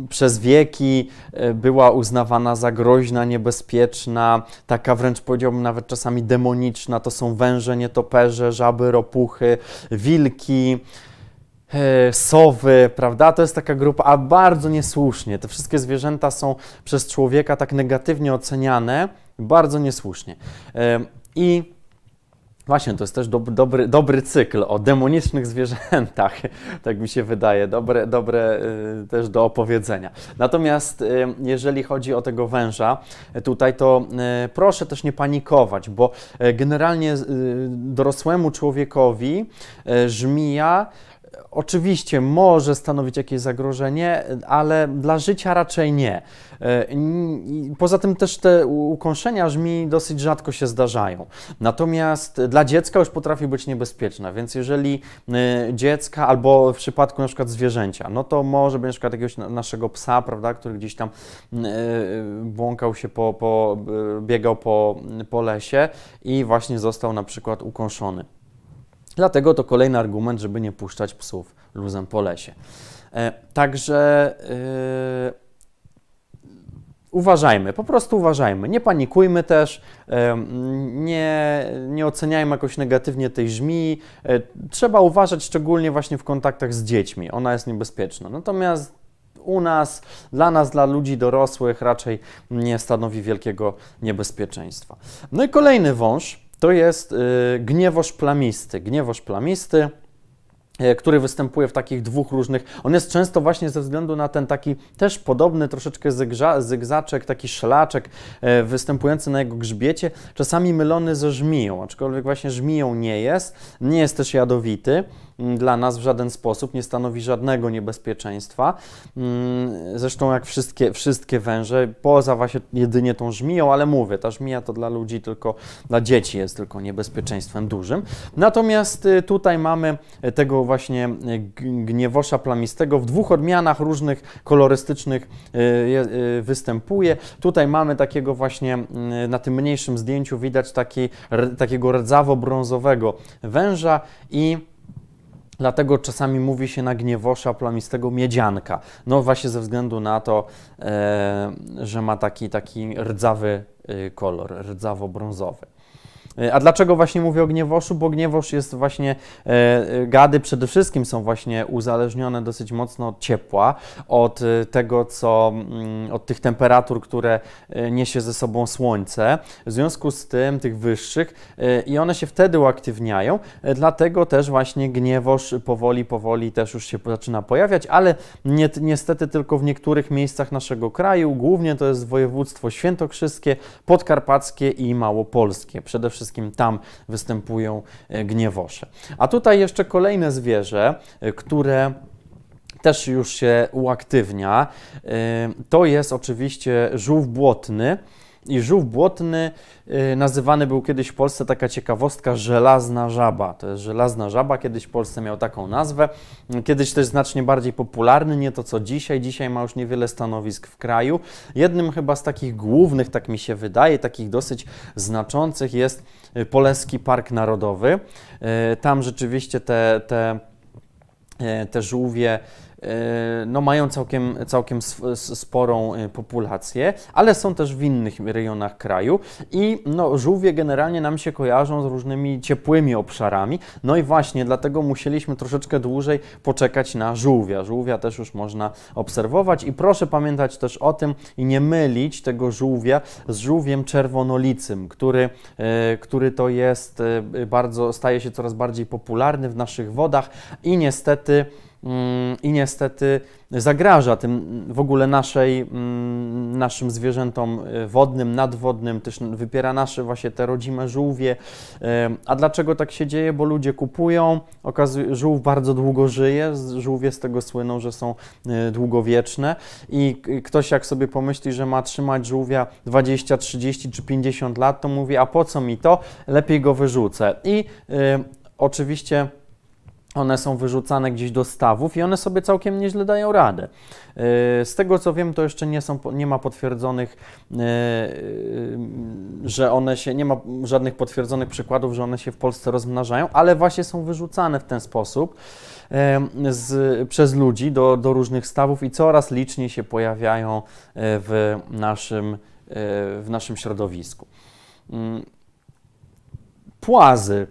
przez wieki y, była uznawana za groźna, niebezpieczna, taka wręcz powiedziałbym nawet czasami demoniczna. To są węże, nietoperze, żaby, ropuchy, wilki y, sowy, prawda? To jest taka grupa, a bardzo niesłusznie. Te wszystkie zwierzęta są przez człowieka tak negatywnie oceniane, bardzo niesłusznie. I Właśnie, to jest też dob, dobry, dobry cykl o demonicznych zwierzętach, tak mi się wydaje, dobre, dobre y, też do opowiedzenia. Natomiast y, jeżeli chodzi o tego węża y, tutaj, to proszę też nie panikować, bo generalnie dorosłemu człowiekowi żmija oczywiście może stanowić jakieś zagrożenie, ale dla życia raczej nie. E, poza tym też te ukąszenia żmi dosyć rzadko się zdarzają. Natomiast dla dziecka już potrafi być niebezpieczna, więc jeżeli e, dziecka albo w przypadku na przykład zwierzęcia, no to może być na przykład jakiegoś naszego psa, prawda, który gdzieś tam e, błąkał się po, po biegał po, po lesie i właśnie został na przykład ukąszony. Dlatego to kolejny argument, żeby nie puszczać psów luzem po lesie. E, także e, uważajmy, po prostu uważajmy. Nie panikujmy też, e, nie, nie oceniajmy jakoś negatywnie tej żmii. E, trzeba uważać szczególnie właśnie w kontaktach z dziećmi, ona jest niebezpieczna. Natomiast u nas, dla nas, dla ludzi dorosłych raczej nie stanowi wielkiego niebezpieczeństwa. No i kolejny wąż to jest y, gniewosz plamisty. Gniewosz plamisty E, który występuje w takich dwóch różnych. On jest często właśnie ze względu na ten taki też podobny troszeczkę zygza, zygzaczek, taki szlaczek e, występujący na jego grzbiecie, czasami mylony ze żmiją, aczkolwiek właśnie żmiją nie jest, nie jest też jadowity mm, dla nas w żaden sposób, nie stanowi żadnego niebezpieczeństwa. Mm, zresztą jak wszystkie, wszystkie węże, poza właśnie jedynie tą żmiją, ale mówię, ta żmija to dla ludzi tylko, dla dzieci jest tylko niebezpieczeństwem dużym. Natomiast y, tutaj mamy tego właśnie e, gniewosza plamistego w dwóch odmianach różnych kolorystycznych e, e, występuje. Tutaj mamy takiego właśnie, na tym mniejszym zdjęciu widać taki, takiego rdzawo-brązowego węża i Dlatego czasami mówi się na gniewosza plamistego miedzianka. No właśnie ze względu na to, że ma taki, taki rdzawy kolor, rdzawo-brązowy. E, a dlaczego właśnie mówię o gniewoszu? Bo gniewosz jest właśnie, e, e, gady przede wszystkim są właśnie uzależnione dosyć mocno od ciepła, od tego, co, mm, od tych temperatur, które niesie ze sobą słońce, w związku z tym tych wyższych i one się wtedy uaktywniają, dlatego też właśnie gniewosz powoli, powoli też już się zaczyna pojawiać, ale niestety tylko w niektórych miejscach naszego kraju, głównie to jest województwo świętokrzyskie, podkarpackie i małopolskie, przede wszystkim wszystkim tam występują e, gniewosze. A tutaj jeszcze kolejne zwierzę, e, które też już się uaktywnia. E, to jest oczywiście żółw błotny. I żółw błotny nazywany był kiedyś w Polsce taka ciekawostka żelazna żaba. To jest żelazna żaba, kiedyś w Polsce miał taką nazwę. Kiedyś też znacznie bardziej popularny, nie to co dzisiaj. Dzisiaj ma już niewiele stanowisk w kraju. Jednym chyba z takich głównych, tak mi się wydaje, takich dosyć znaczących jest Y, Poleski Park Narodowy. Y, tam rzeczywiście te, te, y, te żółwie E, no mają całkiem, całkiem sporą e, populację, ale są też w innych rejonach kraju i no, żółwie generalnie nam się kojarzą z różnymi ciepłymi obszarami, no i właśnie dlatego musieliśmy troszeczkę dłużej poczekać na żółwia. Żółwia też już można obserwować i proszę pamiętać też o tym i nie mylić tego żółwia z żółwiem czerwonolicym, który, e, który to jest bardzo, staje się coraz bardziej popularny w naszych wodach i niestety Mm, i niestety zagraża tym w ogóle naszej, mm, naszym zwierzętom e, wodnym, nadwodnym, też wypiera nasze właśnie te rodzime żółwie. E, a dlaczego tak się dzieje? Bo ludzie kupują, okazuje, żółw bardzo długo żyje, żółwie z tego słyną, że są e, długowieczne i ktoś jak sobie pomyśli, że ma trzymać żółwia 20, 30 czy 50 lat, to mówi, a po co mi to? Lepiej go wyrzucę. I y, oczywiście one są wyrzucane gdzieś do stawów i one sobie całkiem nieźle dają radę. Y, z tego co wiem, to jeszcze nie, są, nie ma potwierdzonych, y, y, że one się, nie ma żadnych potwierdzonych przykładów, że one się w Polsce rozmnażają, ale właśnie są wyrzucane w ten sposób z, przez ludzi do, do różnych stawów i coraz liczniej się pojawiają w naszym, w naszym środowisku. Płazy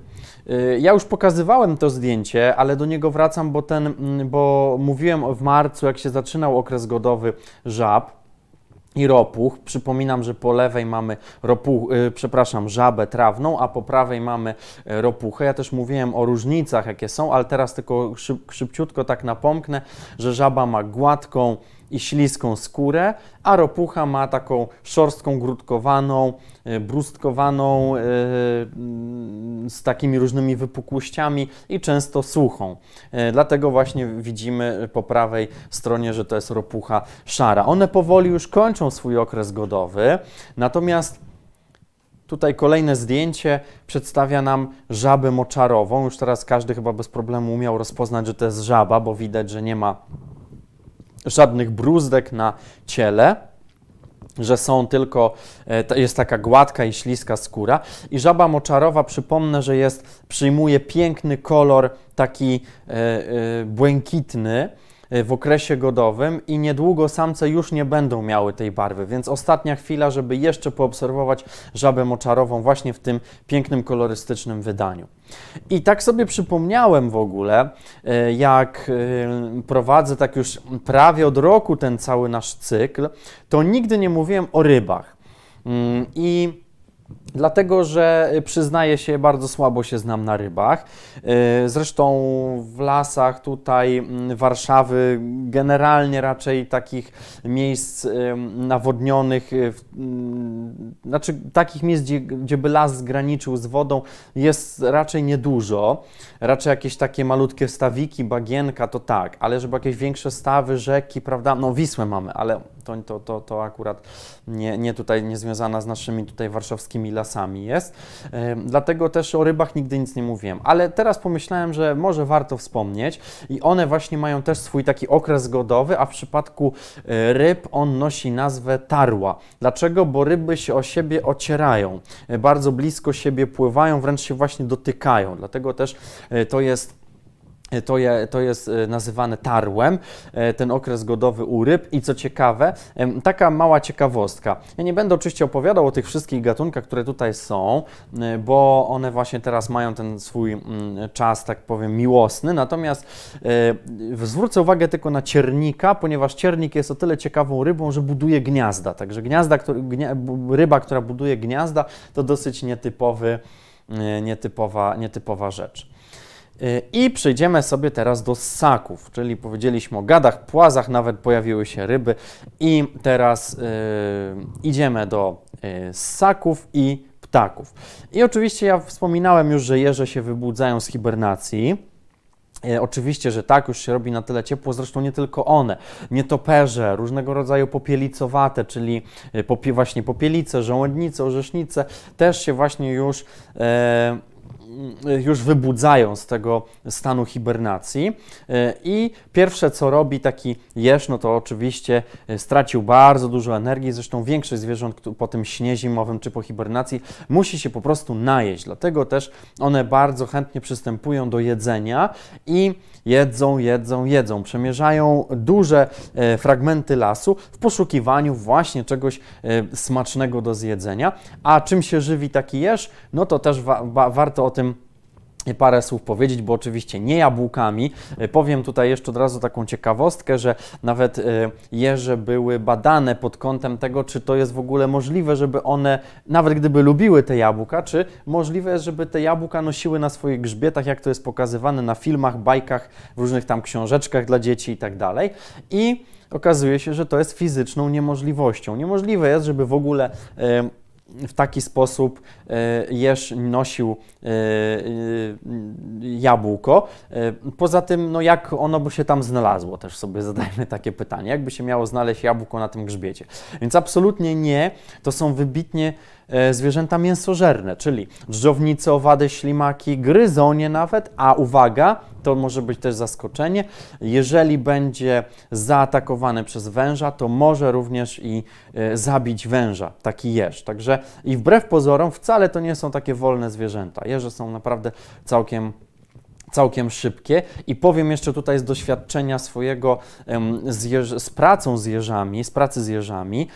Y, ja już pokazywałem to zdjęcie, ale do niego wracam, bo, ten, mm, bo mówiłem w marcu, jak się zaczynał okres godowy żab, i ropuch. Przypominam, że po lewej mamy ropuch, y, przepraszam, żabę trawną, a po prawej mamy e, ropuchę. Ja też mówiłem o różnicach, jakie są, ale teraz tylko szyb, szybciutko tak napomknę, że żaba ma gładką, i śliską skórę, a ropucha ma taką szorstką, grudkowaną, e, brustkowaną, e, mm, z takimi różnymi wypukłościami i często suchą. E, dlatego właśnie widzimy po prawej stronie, że to jest ropucha szara. One powoli już kończą swój okres godowy, natomiast Tutaj kolejne zdjęcie przedstawia nam żabę moczarową. Już teraz każdy chyba bez problemu umiał rozpoznać, że to jest żaba, bo widać, że nie ma żadnych bruzdek na ciele, że są tylko, e, jest taka gładka i śliska skóra. I żaba moczarowa, przypomnę, że jest, przyjmuje piękny kolor taki e, e, błękitny, E, w okresie godowym i niedługo samce już nie będą miały tej barwy, więc ostatnia chwila, żeby jeszcze poobserwować żabę moczarową właśnie w tym pięknym, kolorystycznym wydaniu. I tak sobie przypomniałem w ogóle, e, jak e, prowadzę tak już prawie od roku ten cały nasz cykl, to nigdy nie mówiłem o rybach. Mm, I Dlatego, że y, przyznaję się, bardzo słabo się znam na rybach. Y, zresztą w lasach tutaj mm, Warszawy, generalnie raczej takich miejsc nawodnionych, y, mm, znaczy takich miejsc, gdzie, gdzie by las graniczył z wodą, jest raczej niedużo. Raczej jakieś takie malutkie stawiki, bagienka, to tak, ale żeby jakieś większe stawy, rzeki, prawda? No Wisłę mamy, ale to, to, to, to akurat nie, nie tutaj, nie związana z naszymi tutaj warszawskimi polskimi lasami jest. Dlatego też o rybach nigdy nic nie mówiłem. Ale teraz pomyślałem, że może warto wspomnieć i one właśnie mają też swój taki okres godowy, a w przypadku e, ryb on nosi nazwę tarła. Dlaczego? Bo ryby się o siebie ocierają, e, bardzo blisko siebie pływają, wręcz się właśnie dotykają. Dlatego też e, to jest to, je, to, jest e, nazywane tarłem, e, ten okres godowy u ryb. I co ciekawe, taka mała ciekawostka. Ja nie będę oczywiście opowiadał o tych wszystkich gatunkach, które tutaj są, e, bo one właśnie teraz mają ten swój mm, czas, tak powiem, miłosny. Natomiast zwrócę uwagę tylko na ciernika, ponieważ ciernik jest o tyle ciekawą rybą, że buduje gniazda. Także gniazda, ryba, która buduje gniazda, to dosyć nietypowy, nietypowa, nietypowa rzecz. Y, I przejdziemy sobie teraz do ssaków, czyli powiedzieliśmy o gadach, płazach, nawet pojawiły się ryby. I teraz yy, idziemy do yy, ssaków i ptaków. I oczywiście ja wspominałem już, że jeże się wybudzają z hibernacji. Y, oczywiście, że tak, już się robi na tyle ciepło, zresztą nie tylko one, nietoperze, różnego rodzaju popielicowate, czyli y, popie, właśnie popielice, żołędnice, orzesznice, też się właśnie już e, Y, już wybudzają z tego stanu hibernacji. Y, I pierwsze, co robi taki jeż, no to oczywiście y, stracił bardzo dużo energii. Zresztą większość zwierząt po tym śnie zimowym czy po hibernacji musi się po prostu najeść. Dlatego też one bardzo chętnie przystępują do jedzenia i jedzą, jedzą, jedzą. Przemierzają duże fragmenty lasu w poszukiwaniu właśnie czegoś smacznego do zjedzenia. A czym się żywi taki jeż? No to też wa wa warto o tym parę słów powiedzieć, bo oczywiście nie jabłkami. E, powiem tutaj jeszcze od razu taką ciekawostkę, że nawet e, jeże były badane pod kątem tego, czy to jest w ogóle możliwe, żeby one, nawet gdyby lubiły te jabłka, czy możliwe jest, żeby te jabłka nosiły na swoich grzbietach, tak jak to jest pokazywane na filmach, bajkach, w różnych tam książeczkach dla dzieci i tak dalej. I okazuje się, że to jest fizyczną niemożliwością. Niemożliwe jest, żeby w ogóle... Yy, w taki sposób e, Jesz nosił e, e, jabłko. Poza tym, no jak ono by się tam znalazło, też sobie zadajmy takie pytanie. Jakby się miało znaleźć jabłko na tym grzbiecie? Więc absolutnie nie. To są wybitnie E, zwierzęta mięsożerne, czyli dżdżownice, owady, ślimaki, gryzonie nawet, a uwaga, to może być też zaskoczenie, jeżeli będzie zaatakowany przez węża, to może również i e, zabić węża, taki jeż. Także i wbrew pozorom wcale to nie są takie wolne zwierzęta. Jeże są naprawdę całkiem całkiem szybkie. I powiem jeszcze tutaj z doświadczenia swojego z, jeż, z pracą z jeżami, z pracy z jeżami,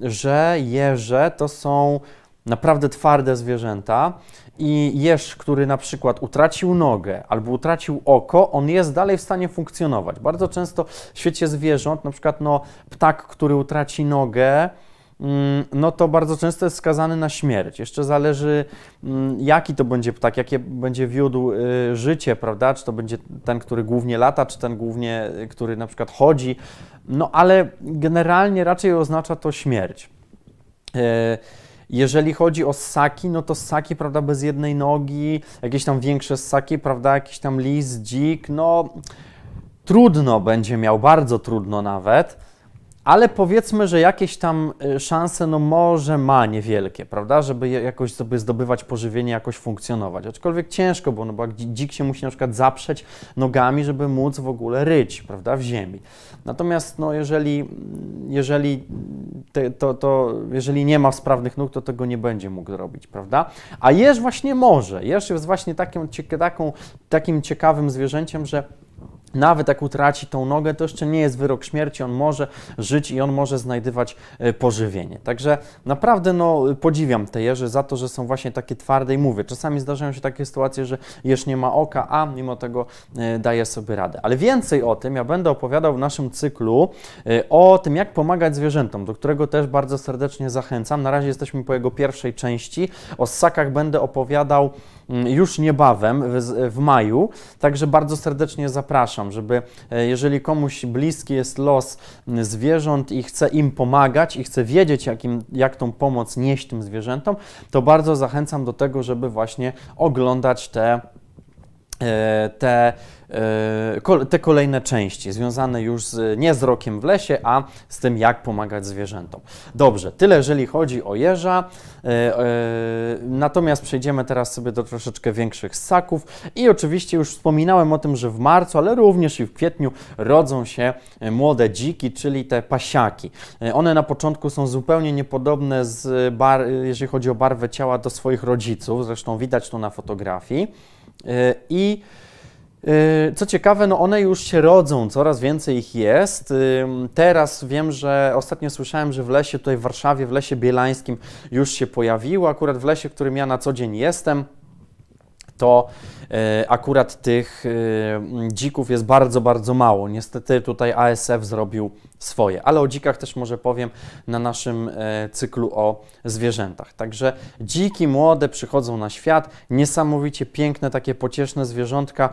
że jeże to są naprawdę twarde zwierzęta i jeż, który na przykład utracił nogę albo utracił oko, on jest dalej w stanie funkcjonować. Bardzo często w świecie zwierząt, na przykład no, ptak, który utraci nogę, Mm, no to bardzo często jest skazany na śmierć. Jeszcze zależy, mm, jaki to będzie ptak, jakie będzie wiódł y, życie, prawda? Czy to będzie ten, który głównie lata, czy ten głównie, y, który na przykład chodzi. No ale generalnie raczej oznacza to śmierć. Y, jeżeli chodzi o ssaki, no to ssaki, prawda, bez jednej nogi, jakieś tam większe ssaki, prawda, jakiś tam lis, dzik, no trudno będzie miał, bardzo trudno nawet ale powiedzmy, że jakieś tam y, szanse, no może ma niewielkie, prawda, żeby jakoś sobie zdobywać pożywienie, jakoś funkcjonować. Aczkolwiek ciężko, bo, no bo dzik się musi na przykład zaprzeć nogami, żeby móc w ogóle ryć, prawda, w ziemi. Natomiast no jeżeli, jeżeli, te, to, to, jeżeli nie ma sprawnych nóg, to tego nie będzie mógł zrobić, prawda. A jeż właśnie może. Jeż jest właśnie takim, taką, takim ciekawym zwierzęciem, że nawet jak utraci tą nogę, to jeszcze nie jest wyrok śmierci, on może żyć i on może znajdywać e, pożywienie. Także naprawdę no, podziwiam te jeże za to, że są właśnie takie twarde i mówię, czasami zdarzają się takie sytuacje, że jeż nie ma oka, a mimo tego e, daje sobie radę. Ale więcej o tym ja będę opowiadał w naszym cyklu e, o tym, jak pomagać zwierzętom, do którego też bardzo serdecznie zachęcam. Na razie jesteśmy po jego pierwszej części. O ssakach będę opowiadał Mm, już niebawem, w, maju. Także bardzo serdecznie zapraszam, żeby e, jeżeli komuś bliski jest los mm, zwierząt i chce im pomagać i chce wiedzieć, jak, im, jak tą pomoc nieść tym zwierzętom, to bardzo zachęcam do tego, żeby właśnie oglądać te E, te, e, te kolejne części, związane już z, nie z rokiem w lesie, a z tym, jak pomagać zwierzętom. Dobrze, tyle jeżeli chodzi o jeża. E, natomiast przejdziemy teraz sobie do troszeczkę większych ssaków. I oczywiście już wspominałem o tym, że w marcu, ale również i w kwietniu rodzą się młode dziki, czyli te pasiaki. One na początku są zupełnie niepodobne, z bar, jeżeli chodzi o barwę ciała, do swoich rodziców. Zresztą widać to na fotografii. E, I e, co ciekawe, no one już się rodzą, coraz więcej ich jest. E, teraz wiem, że ostatnio słyszałem, że w lesie tutaj w Warszawie, w lesie bielańskim już się pojawiło, akurat w lesie, w którym ja na co dzień jestem to e, akurat tych e, dzików jest bardzo, bardzo mało. Niestety tutaj ASF zrobił swoje, ale o dzikach też może powiem na naszym e, cyklu o zwierzętach. Także dziki młode przychodzą na świat, niesamowicie piękne, takie pocieszne zwierzątka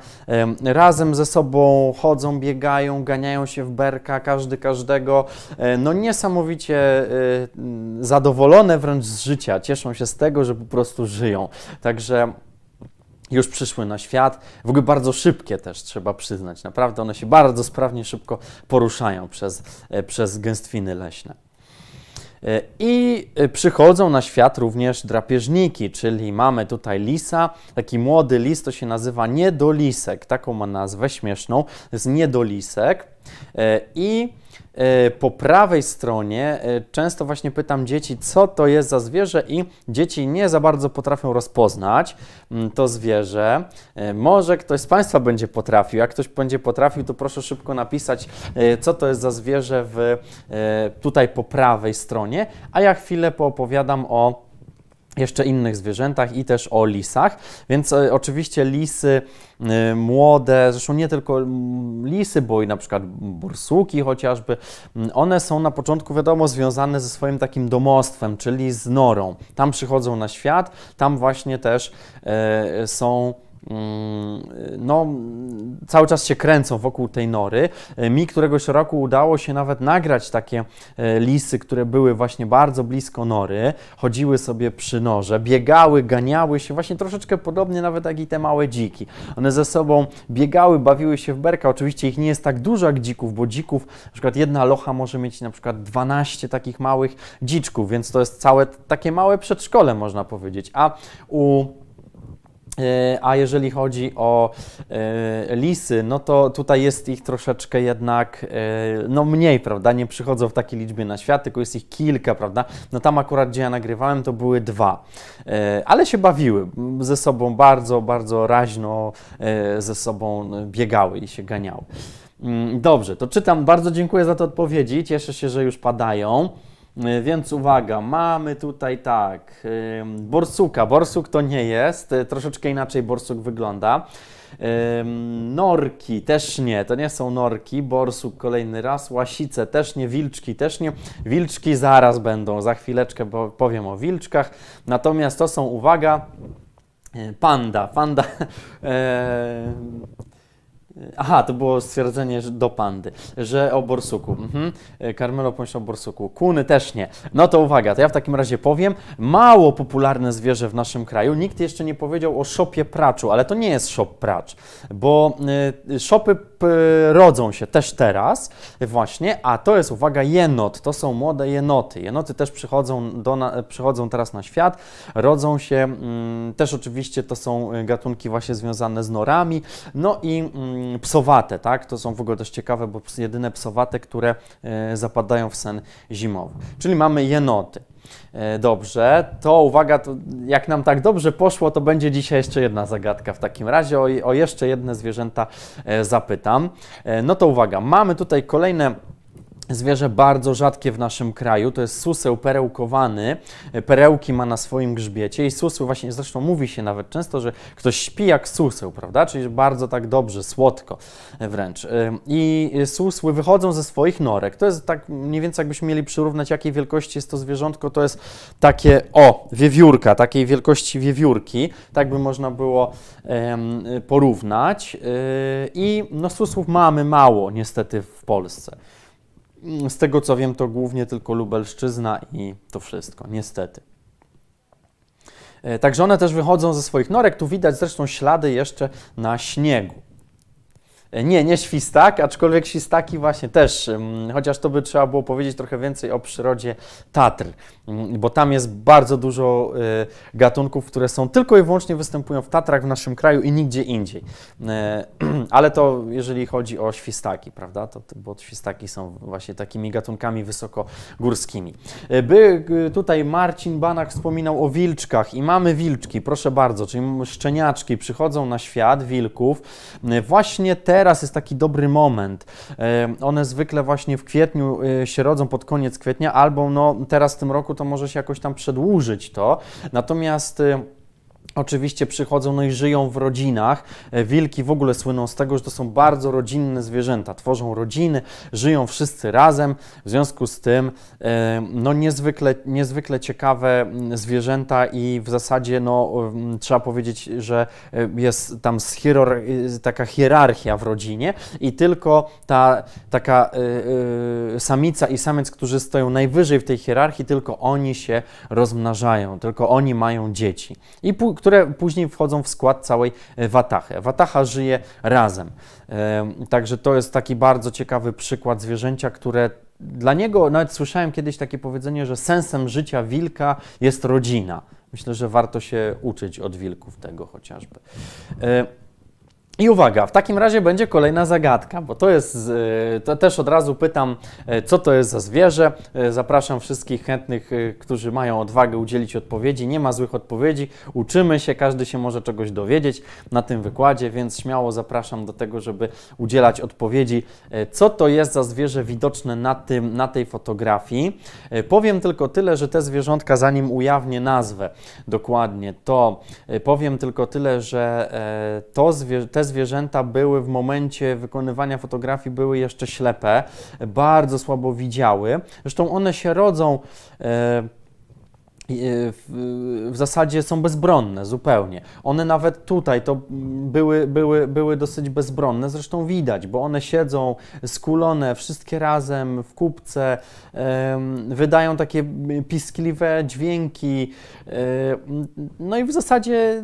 razem ze sobą chodzą, biegają, ganiają się w berka, każdy każdego, no niesamowicie zadowolone wręcz z życia, cieszą się z tego, że po prostu żyją. Także już przyszły na świat. W ogóle bardzo szybkie też trzeba przyznać. Naprawdę one się bardzo sprawnie, szybko poruszają przez, e, przez gęstwiny leśne. E, I e, przychodzą na świat również drapieżniki, czyli mamy tutaj lisa, taki młody lis, to się nazywa niedolisek, taką ma nazwę śmieszną, to jest niedolisek. E, I e, po prawej stronie e, często właśnie pytam dzieci, co to jest za zwierzę, i dzieci nie za bardzo potrafią rozpoznać mm, to zwierzę. Może ktoś z Państwa będzie potrafił. Jak ktoś będzie potrafił, to proszę szybko napisać, co to jest za zwierzę w, tutaj po prawej stronie, a ja chwilę poopowiadam o jeszcze innych zwierzętach i też o lisach. Więc e, oczywiście lisy e, młode, zresztą nie tylko lisy, bo i na przykład bursuki chociażby, one są na początku wiadomo związane ze swoim takim domostwem, czyli z norą. Tam przychodzą na świat, tam właśnie też e, są Mm, no, cały czas się kręcą wokół tej nory. Mi któregoś roku udało się nawet nagrać takie e, lisy, które były właśnie bardzo blisko nory, chodziły sobie przy norze, biegały, ganiały się, właśnie troszeczkę podobnie nawet jak i te małe dziki. One ze sobą biegały, bawiły się w berka. Oczywiście ich nie jest tak dużo jak dzików, bo dzików, na przykład jedna locha może mieć na przykład 12 takich małych dziczków, więc to jest całe takie małe przedszkole, można powiedzieć. A u E, a jeżeli chodzi o e, lisy, no to tutaj jest ich troszeczkę jednak e, no mniej, prawda? Nie przychodzą w takiej liczbie na świat, tylko jest ich kilka, prawda? No tam akurat, gdzie ja nagrywałem, to były dwa, ale się bawiły ze sobą bardzo, bardzo raźno, ze sobą biegały i się ganiały. Mm, dobrze, to czytam. Bardzo dziękuję za te odpowiedzi. Cieszę się, że już padają. Y, więc uwaga, mamy tutaj tak, borsuka. Borsuk to nie jest, y, troszeczkę inaczej borsuk wygląda. Norki też nie, to nie są norki, borsuk kolejny raz, łasice też nie, wilczki też nie. Wilczki zaraz będą, za chwileczkę powiem o wilczkach. Natomiast to są, uwaga, y, panda, panda... E Aha, to było stwierdzenie do pandy, że o borsuku. Mhm. Carmelo pomyślał o borsuku. Kuny też nie. No to uwaga, to ja w takim razie powiem. Mało popularne zwierzę w naszym kraju. Nikt jeszcze nie powiedział o szopie praczu, ale to nie jest szop pracz, bo y, szopy rodzą się też teraz właśnie, a to jest, uwaga, jenot. To są młode jenoty. Jenoty też przychodzą, do na, przychodzą teraz na świat, rodzą się, mm, też oczywiście to są gatunki właśnie związane z norami, no i... Mm, Mm, psowate, tak? To są w ogóle dość ciekawe, bo jedyne psowate, które e, zapadają w sen zimowy. Czyli mamy jenoty. E, dobrze, to uwaga, to jak nam tak dobrze poszło, to będzie dzisiaj jeszcze jedna zagadka. W takim razie o, o jeszcze jedne zwierzęta e, zapytam. No to uwaga, mamy tutaj kolejne Zwierzę bardzo rzadkie w naszym kraju to jest suseł perełkowany. Perełki ma na swoim grzbiecie i suseł właśnie, zresztą mówi się nawet często, że ktoś śpi jak suseł, prawda? Czyli bardzo tak dobrze, słodko wręcz. I susły wychodzą ze swoich norek. To jest tak mniej więcej jakbyśmy mieli przyrównać jakiej wielkości jest to zwierzątko, to jest takie o, wiewiórka, takiej wielkości wiewiórki. Tak by można było porównać. Yy, I no susłów mamy mało niestety w Polsce. Z tego co wiem, to głównie tylko Lubelszczyzna i to wszystko, niestety. E, także one też wychodzą ze swoich norek. Tu widać zresztą ślady jeszcze na śniegu. Nie, nie świstak, aczkolwiek świstaki właśnie też, chociaż to by trzeba było powiedzieć trochę więcej o przyrodzie Tatr, bo tam jest bardzo dużo e, gatunków, które są tylko i wyłącznie występują w Tatrach w naszym kraju i nigdzie indziej. E, ale to jeżeli chodzi o świstaki, prawda, to, bo świstaki są właśnie takimi gatunkami wysokogórskimi. E, by tutaj Marcin Banach wspominał o wilczkach i mamy wilczki, proszę bardzo, czyli szczeniaczki przychodzą na świat, wilków, właśnie te teraz jest taki dobry moment. E, one zwykle właśnie w kwietniu e, się rodzą pod koniec kwietnia, albo no teraz w tym roku to może się jakoś tam przedłużyć to. Natomiast e, Oczywiście przychodzą no i żyją w rodzinach. E, wilki w ogóle słyną z tego, że to są bardzo rodzinne zwierzęta. Tworzą rodziny, żyją wszyscy razem. W związku z tym e, no niezwykle, niezwykle ciekawe mm, zwierzęta i w zasadzie no, mm, trzeba powiedzieć, że e, jest tam hieror, y, taka hierarchia w rodzinie i tylko ta taka samica i samiec, którzy stoją najwyżej w tej hierarchii, tylko oni się rozmnażają, tylko oni mają dzieci. I które później wchodzą w skład całej Watachy. E, Watacha żyje razem. E, także to jest taki bardzo ciekawy przykład zwierzęcia, które dla niego, nawet słyszałem kiedyś takie powiedzenie, że sensem życia wilka jest rodzina. Myślę, że warto się uczyć od wilków tego chociażby. E, i uwaga, w takim razie będzie kolejna zagadka, bo to jest, e, to też od razu pytam, e, co to jest za zwierzę. E, zapraszam wszystkich chętnych, którzy mają odwagę udzielić odpowiedzi. Nie ma złych odpowiedzi, uczymy się, każdy się może czegoś dowiedzieć na tym wykładzie, więc śmiało zapraszam do tego, żeby udzielać odpowiedzi, co to jest za zwierzę widoczne na, tym, na tej fotografii. Powiem tylko tyle, że te zwierzątka, zanim ujawnię nazwę dokładnie, to powiem tylko tyle, że to zwierzę, zwierzęta były w momencie wykonywania fotografii były jeszcze ślepe, bardzo słabo widziały. Zresztą one się rodzą. E, E, w zasadzie są bezbronne zupełnie. One nawet tutaj to były, były, były dosyć bezbronne, zresztą widać, bo one siedzą skulone wszystkie razem w kupce, wydają takie piskliwe dźwięki. No i w zasadzie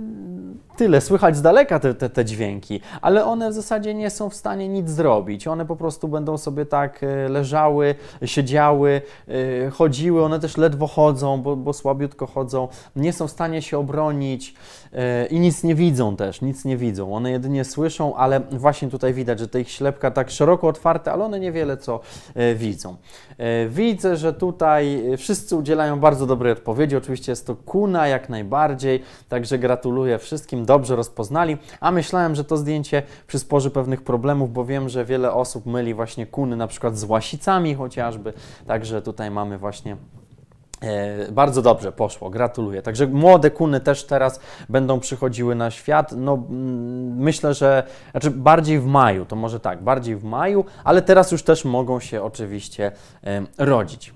tyle, słychać z daleka te, te, te dźwięki, ale one w zasadzie nie są w stanie nic zrobić. One po prostu będą sobie tak e, leżały, siedziały, e, chodziły, one też ledwo chodzą, bo, bo słabo słabiutko chodzą, nie są w stanie się obronić e, i nic nie widzą też, nic nie widzą. One jedynie słyszą, ale właśnie tutaj widać, że te ich ślepka tak szeroko otwarte, ale one niewiele co e, widzą. E, widzę, że tutaj wszyscy udzielają bardzo dobrej odpowiedzi. Oczywiście jest to kuna jak najbardziej, także gratuluję wszystkim, dobrze rozpoznali. A myślałem, że to zdjęcie przysporzy pewnych problemów, bo wiem, że wiele osób myli właśnie kuny na przykład z łasicami chociażby, także tutaj mamy właśnie E, bardzo dobrze poszło, gratuluję. Także młode kuny też teraz będą przychodziły na świat. No, myślę, że znaczy bardziej w maju, to może tak, bardziej w maju, ale teraz już też mogą się oczywiście rodzić.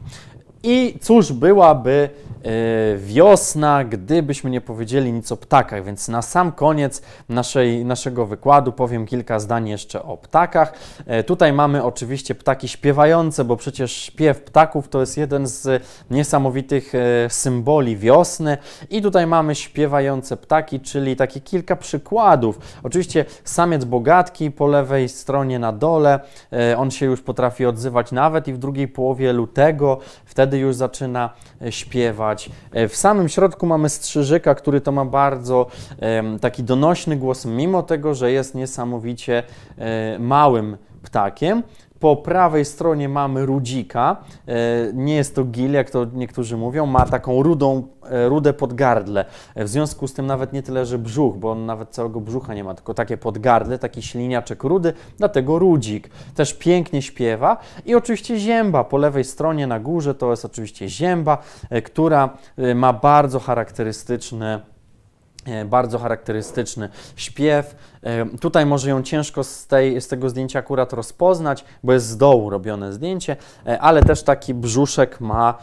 I cóż byłaby e, wiosna, gdybyśmy nie powiedzieli nic o ptakach, więc na sam koniec naszej, naszego wykładu powiem kilka zdań jeszcze o ptakach. E, tutaj mamy oczywiście ptaki śpiewające, bo przecież śpiew ptaków to jest jeden z niesamowitych e, symboli wiosny i tutaj mamy śpiewające ptaki, czyli takie kilka przykładów. Oczywiście samiec bogatki po lewej stronie na dole, on się już potrafi odzywać nawet i w drugiej połowie lutego, wtedy wtedy już zaczyna e, śpiewać. E, w samym środku mamy strzyżyka, który to ma bardzo taki donośny głos, mimo tego, że jest niesamowicie e, małym ptakiem. Po prawej stronie mamy rudzika. E, nie jest to gil, jak to niektórzy mówią. Ma taką rudą, pod e, podgardle. E, w związku z tym nawet nie tyle, że brzuch, bo on nawet całego brzucha nie ma, tylko takie podgardle, taki śliniaczek rudy, dlatego rudzik. Też pięknie śpiewa. I oczywiście zięba. Po lewej stronie na górze to jest oczywiście zięba, która ma bardzo charakterystyczne E, bardzo charakterystyczny śpiew. E, tutaj może ją ciężko z, tej, z tego zdjęcia akurat rozpoznać, bo jest z dołu robione zdjęcie, e, ale też taki brzuszek ma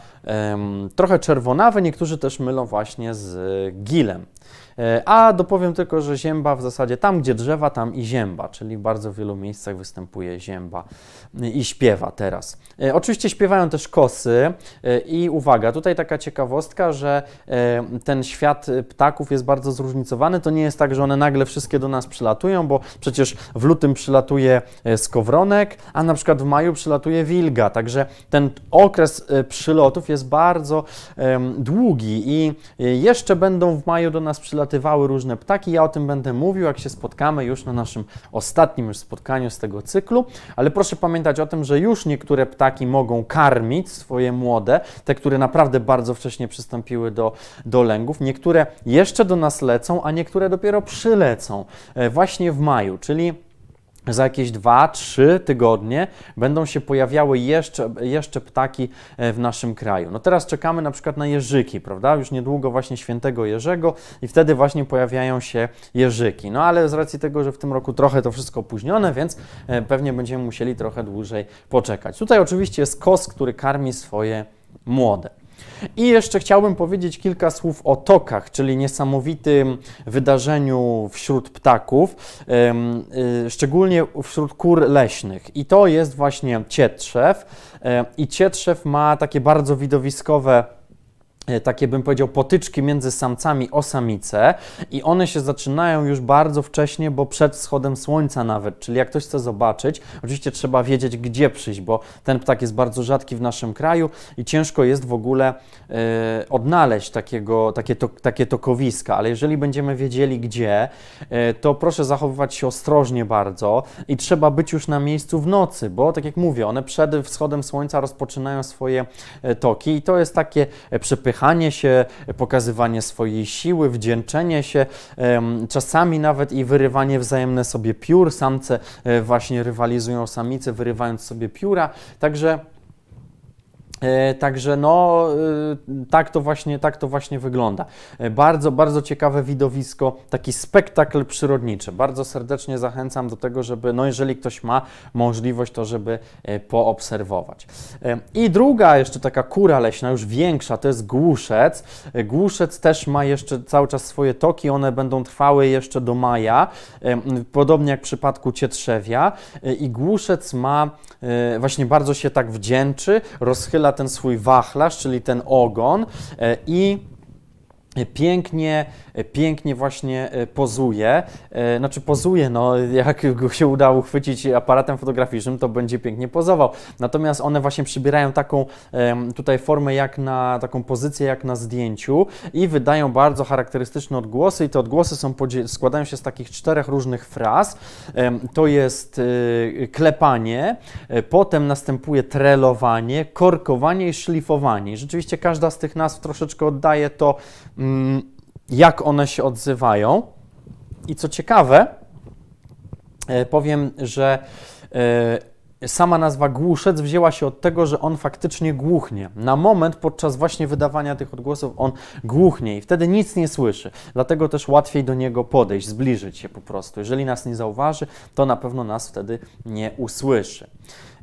um, trochę czerwonawy, niektórzy też mylą właśnie z gilem. E, a dopowiem tylko, że zięba w zasadzie tam, gdzie drzewa, tam i zięba, czyli w bardzo wielu miejscach występuje zięba y, i śpiewa teraz. E, oczywiście śpiewają też kosy e, i uwaga, tutaj taka ciekawostka, że ten świat y, ptaków jest bardzo zróżnicowany. To nie jest tak, że one nagle wszystkie do nas przylatują, bo przecież w lutym przylatuje skowronek, a na przykład w maju przylatuje wilga. Także ten okres przylotów jest bardzo długi i jeszcze będą w maju do nas przylatują przylatywały różne ptaki. Ja o tym będę mówił, jak się spotkamy już na naszym ostatnim już spotkaniu z tego cyklu. Ale proszę pamiętać o tym, że już niektóre ptaki mogą karmić swoje młode, te, które naprawdę bardzo wcześnie przystąpiły do, do lęgów. Niektóre jeszcze do nas lecą, a niektóre dopiero przylecą e, właśnie w maju, czyli za jakieś 2-3 tygodnie będą się pojawiały jeszcze, jeszcze ptaki e, w naszym kraju. No teraz czekamy na przykład na jeżyki, prawda? Już niedługo właśnie świętego Jerzego i wtedy właśnie pojawiają się jeżyki. No ale z racji tego, że w tym roku trochę to wszystko opóźnione, więc e, pewnie będziemy musieli trochę dłużej poczekać. Tutaj oczywiście jest kos, który karmi swoje młode. I jeszcze chciałbym powiedzieć kilka słów o tokach, czyli niesamowitym wydarzeniu wśród ptaków, y, szczególnie wśród kur leśnych. I to jest właśnie cietrzew. I cietrzew ma takie bardzo widowiskowe E, takie bym powiedział potyczki między samcami o samice i one się zaczynają już bardzo wcześnie, bo przed wschodem słońca nawet, czyli jak ktoś chce zobaczyć, oczywiście trzeba wiedzieć gdzie przyjść, bo ten ptak jest bardzo rzadki w naszym kraju i ciężko jest w ogóle e, odnaleźć takiego, takie, to, takie tokowiska, ale jeżeli będziemy wiedzieli gdzie, e, to proszę zachowywać się ostrożnie bardzo i trzeba być już na miejscu w nocy, bo tak jak mówię, one przed wschodem słońca rozpoczynają swoje toki i to jest takie przepychanie uśmiechanie się, pokazywanie swojej siły, wdzięczenie się, czasami nawet i wyrywanie wzajemne sobie piór. Samce e, właśnie rywalizują samice, wyrywając sobie pióra. Także E, także no, e, tak to, właśnie, tak to właśnie wygląda. E, bardzo, bardzo ciekawe widowisko, taki spektakl przyrodniczy. Bardzo serdecznie zachęcam do tego, żeby, no jeżeli ktoś ma możliwość, to żeby poobserwować. I druga jeszcze taka kura leśna, już większa, to jest głuszec. Głuszec też ma jeszcze cały czas swoje toki, one będą trwały jeszcze do maja, podobnie jak w przypadku cietrzewia. I głuszec ma, właśnie bardzo się tak wdzięczy, rozchyla wychyla ten swój wachlarz, czyli ten ogon e, i pięknie E, pięknie właśnie e, pozuje. E, znaczy pozuje, no jak go się uda uchwycić aparatem fotograficznym, to będzie pięknie pozował. Natomiast one właśnie przybierają taką tutaj formę jak na, taką pozycję jak na zdjęciu i wydają bardzo charakterystyczne odgłosy i te odgłosy są składają się z takich czterech różnych fraz. To jest klepanie, potem następuje trelowanie, korkowanie i szlifowanie. Rzeczywiście każda z tych nazw troszeczkę oddaje to... Mm, jak one się odzywają. I co ciekawe, e, powiem, że e, sama nazwa głuszec wzięła się od tego, że on faktycznie głuchnie. Na moment podczas właśnie wydawania tych odgłosów on głuchnie i wtedy nic nie słyszy. Dlatego też łatwiej do niego podejść, zbliżyć się po prostu. Jeżeli nas nie zauważy, to na pewno nas wtedy nie usłyszy.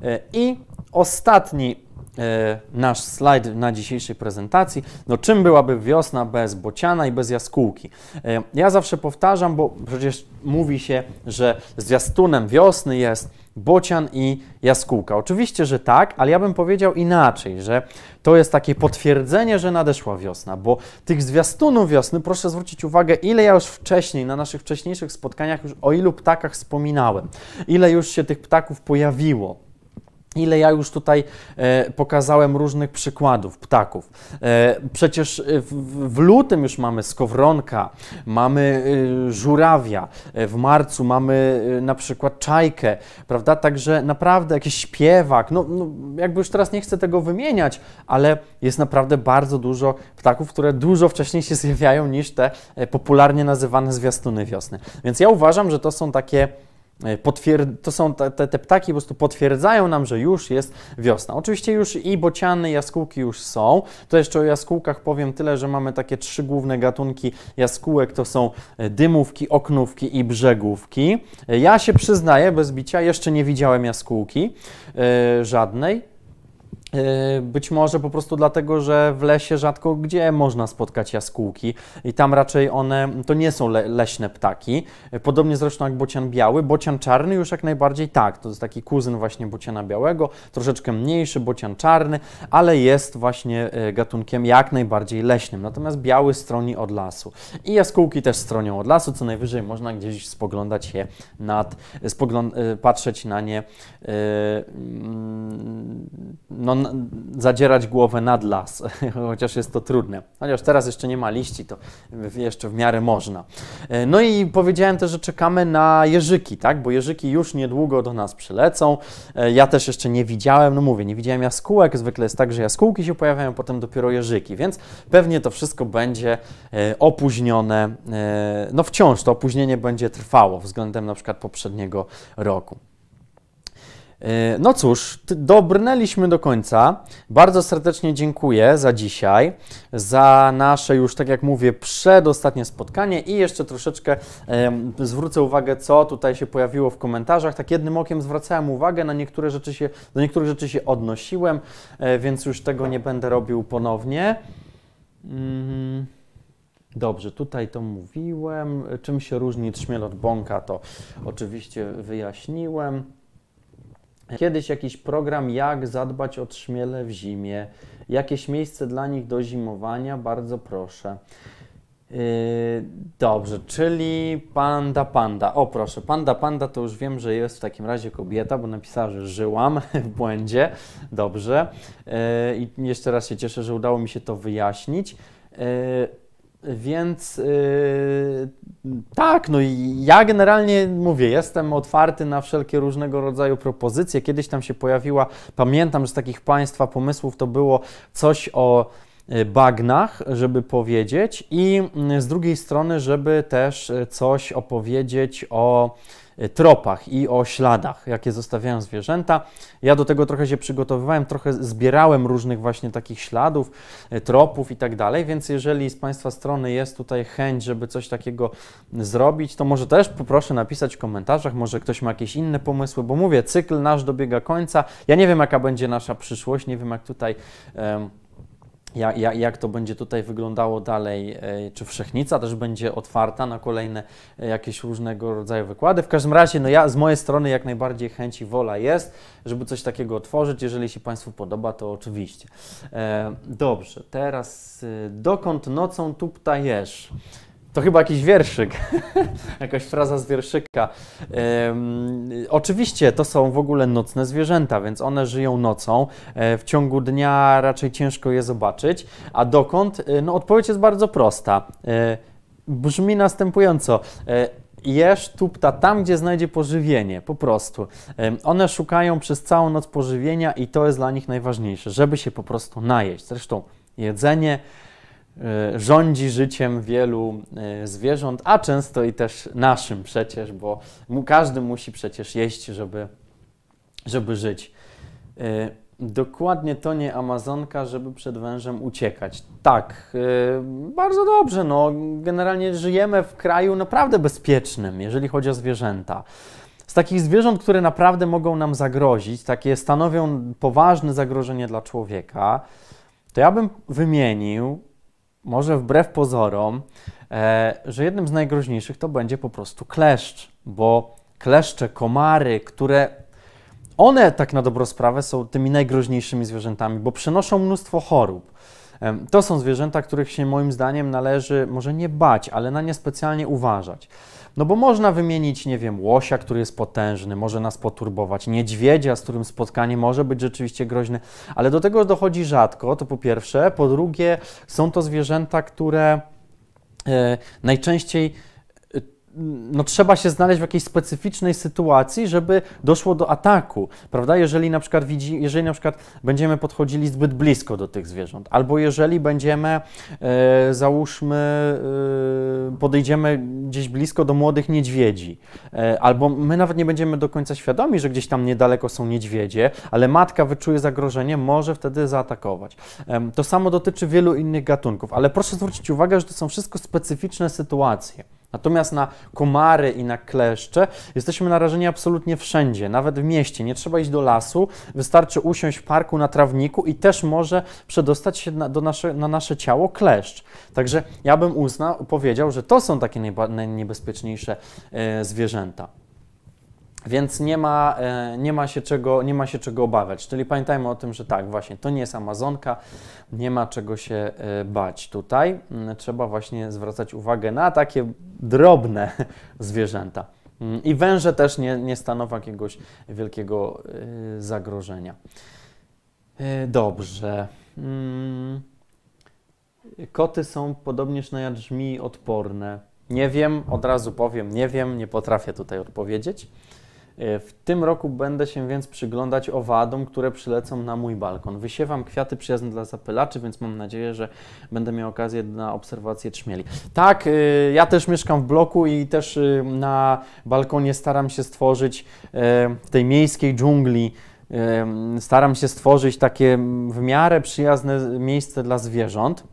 E, I ostatni e, nasz slajd na dzisiejszej prezentacji. No, czym byłaby wiosna bez bociana i bez jaskółki? E, ja zawsze powtarzam, bo przecież mówi się, że zwiastunem wiosny jest Bocian i Jaskółka. Oczywiście, że tak, ale ja bym powiedział inaczej, że to jest takie potwierdzenie, że nadeszła wiosna, bo tych zwiastunów wiosny, proszę zwrócić uwagę, ile ja już wcześniej, na naszych wcześniejszych spotkaniach, już o ilu ptakach wspominałem, ile już się tych ptaków pojawiło. Ile ja już tutaj e, pokazałem różnych przykładów ptaków. E, przecież e, w, w, lutym już mamy skowronka, mamy e, żurawia, e, w marcu mamy e, na przykład czajkę, prawda? Także naprawdę jakiś śpiewak, no, no, jakby już teraz nie chcę tego wymieniać, ale jest naprawdę bardzo dużo ptaków, które dużo wcześniej się zjawiają niż te popularnie nazywane zwiastuny wiosny. Więc ja uważam, że to są takie E, to są te, te, te, ptaki po prostu potwierdzają nam, że już jest wiosna. Oczywiście już i bociany, jaskółki już są. To jeszcze o jaskółkach powiem tyle, że mamy takie trzy główne gatunki jaskółek. To są e, dymówki, oknówki i brzegówki. E, ja się przyznaję bez bicia, jeszcze nie widziałem jaskółki yy, żadnej. Yy, być może po prostu dlatego, że w lesie rzadko gdzie można spotkać jaskółki i tam raczej one to nie są le leśne ptaki. Podobnie zresztą jak bocian biały, bocian czarny już jak najbardziej tak, to jest taki kuzyn właśnie bociana białego, troszeczkę mniejszy bocian czarny, ale jest właśnie e, gatunkiem jak najbardziej leśnym. Natomiast biały stroni od lasu i jaskółki też stronią od lasu, co najwyżej można gdzieś spoglądać je nad, e, spogląd e, patrzeć na nie mm, no, zadzierać głowę nad las, chociaż jest to trudne. Chociaż teraz jeszcze nie ma liści, to jeszcze w miarę można. E, no i powiedziałem też, że czekamy na jeżyki, tak? Bo jeżyki już niedługo do nas przylecą. E, ja też jeszcze nie widziałem, no mówię, nie widziałem jaskółek. Zwykle jest tak, że jaskółki się pojawiają, potem dopiero jeżyki, więc pewnie to wszystko będzie e, opóźnione. No wciąż to opóźnienie będzie trwało względem na przykład poprzedniego roku. E, no cóż, dobrnęliśmy do końca. Bardzo serdecznie dziękuję za dzisiaj, za nasze już, tak jak mówię, przedostatnie spotkanie i jeszcze troszeczkę zwrócę uwagę, co tutaj się pojawiło w komentarzach. Tak jednym okiem zwracałem uwagę, na niektóre rzeczy się, do niektórych rzeczy się odnosiłem, e, więc już tego nie będę robił ponownie. Mm. Dobrze, tutaj to mówiłem. Czym się różni trzmiel od bąka, to oczywiście wyjaśniłem. Kiedyś jakiś program, jak zadbać o trzmiele w zimie, jakieś miejsce dla nich do zimowania, bardzo proszę. Yy, dobrze, czyli panda panda. O proszę, panda panda to już wiem, że jest w takim razie kobieta, bo napisała, że żyłam w błędzie. Dobrze. Yy, I jeszcze raz się cieszę, że udało mi się to wyjaśnić. Yy, więc yy, tak, no i ja generalnie mówię, jestem otwarty na wszelkie różnego rodzaju propozycje. Kiedyś tam się pojawiła, pamiętam, że z takich Państwa pomysłów to było coś o y, bagnach, żeby powiedzieć, i y, z drugiej strony, żeby też y, coś opowiedzieć o Y, tropach i o śladach, jakie zostawiają zwierzęta. Ja do tego trochę się przygotowywałem, trochę zbierałem różnych właśnie takich śladów, y, tropów i tak dalej, więc jeżeli z Państwa strony jest tutaj chęć, żeby coś takiego zrobić, to może też poproszę napisać w komentarzach, może ktoś ma jakieś inne pomysły, bo mówię, cykl nasz dobiega końca. Ja nie wiem, jaka będzie nasza przyszłość, nie wiem, jak tutaj jak, jak to będzie tutaj wyglądało dalej, e, czy Wszechnica też będzie otwarta na kolejne e, jakieś różnego rodzaju wykłady. W każdym razie, no ja z mojej strony jak najbardziej chęci i wola jest, żeby coś takiego otworzyć. Jeżeli się Państwu podoba, to oczywiście. E, dobrze, teraz dokąd nocą tu ptajesz? To chyba jakiś wierszyk, jakaś fraza z wierszyka. Um, oczywiście to są w ogóle nocne zwierzęta, więc one żyją nocą. E, w ciągu dnia raczej ciężko je zobaczyć. A dokąd? E, no odpowiedź jest bardzo prosta. E, brzmi następująco jesz tupta tam, gdzie znajdzie pożywienie, po prostu. One szukają przez całą noc pożywienia i to jest dla nich najważniejsze, żeby się po prostu najeść. Zresztą jedzenie E, rządzi życiem wielu e, zwierząt, a często i też naszym przecież, bo każdy musi przecież jeść, żeby, żeby żyć. E, dokładnie to nie Amazonka, żeby przed wężem uciekać. Tak, bardzo dobrze. No, generalnie żyjemy w kraju naprawdę bezpiecznym, jeżeli chodzi o zwierzęta. Z takich zwierząt, które naprawdę mogą nam zagrozić, takie stanowią poważne zagrożenie dla człowieka, to ja bym wymienił może wbrew pozorom, e, że jednym z najgroźniejszych to będzie po prostu kleszcz, bo kleszcze, komary, które one tak na dobrą sprawę są tymi najgroźniejszymi zwierzętami, bo przenoszą mnóstwo chorób. E, to są zwierzęta, których się moim zdaniem należy może nie bać, ale na nie specjalnie uważać. No bo można wymienić, nie wiem, łosia, który jest potężny, może nas poturbować, niedźwiedzia, z którym spotkanie może być rzeczywiście groźne, ale do tego dochodzi rzadko, to po pierwsze. Po drugie, są to zwierzęta, które e, najczęściej no, trzeba się znaleźć w jakiejś specyficznej sytuacji, żeby doszło do ataku, prawda? Jeżeli na przykład, widzi, jeżeli na przykład będziemy podchodzili zbyt blisko do tych zwierząt, albo jeżeli będziemy, e, załóżmy, e, podejdziemy gdzieś blisko do młodych niedźwiedzi, e, albo my nawet nie będziemy do końca świadomi, że gdzieś tam niedaleko są niedźwiedzie, ale matka wyczuje zagrożenie, może wtedy zaatakować. to samo dotyczy wielu innych gatunków, ale proszę zwrócić uwagę, że to są wszystko specyficzne sytuacje. Natomiast na komary i na kleszcze jesteśmy narażeni absolutnie wszędzie, nawet w mieście. Nie trzeba iść do lasu, wystarczy usiąść w parku na trawniku i też może przedostać się na, do nasze, na nasze ciało kleszcz. Także ja bym uznał, powiedział, że to są takie najniebezpieczniejsze e, zwierzęta. Więc nie ma, e, nie, ma się czego, nie ma się czego obawiać. Czyli pamiętajmy o tym, że tak, właśnie to nie jest Amazonka, nie ma czego się e, bać tutaj. Mm, trzeba właśnie zwracać uwagę na takie drobne zwierzęta. Mm, I węże też nie, nie stanowią jakiegoś wielkiego e, zagrożenia. Dobrze. Mm, koty są podobnież na jadrzmi odporne. Nie wiem, od razu powiem, nie wiem, nie potrafię tutaj odpowiedzieć. E, w tym roku będę się więc przyglądać owadom, które przylecą na mój balkon. Wysiewam kwiaty przyjazne dla zapylaczy, więc mam nadzieję, że będę miał okazję na obserwację trzmieli. Tak, e, ja też mieszkam w bloku i też e, na balkonie staram się stworzyć w tej miejskiej dżungli staram się stworzyć takie w miarę przyjazne miejsce dla zwierząt.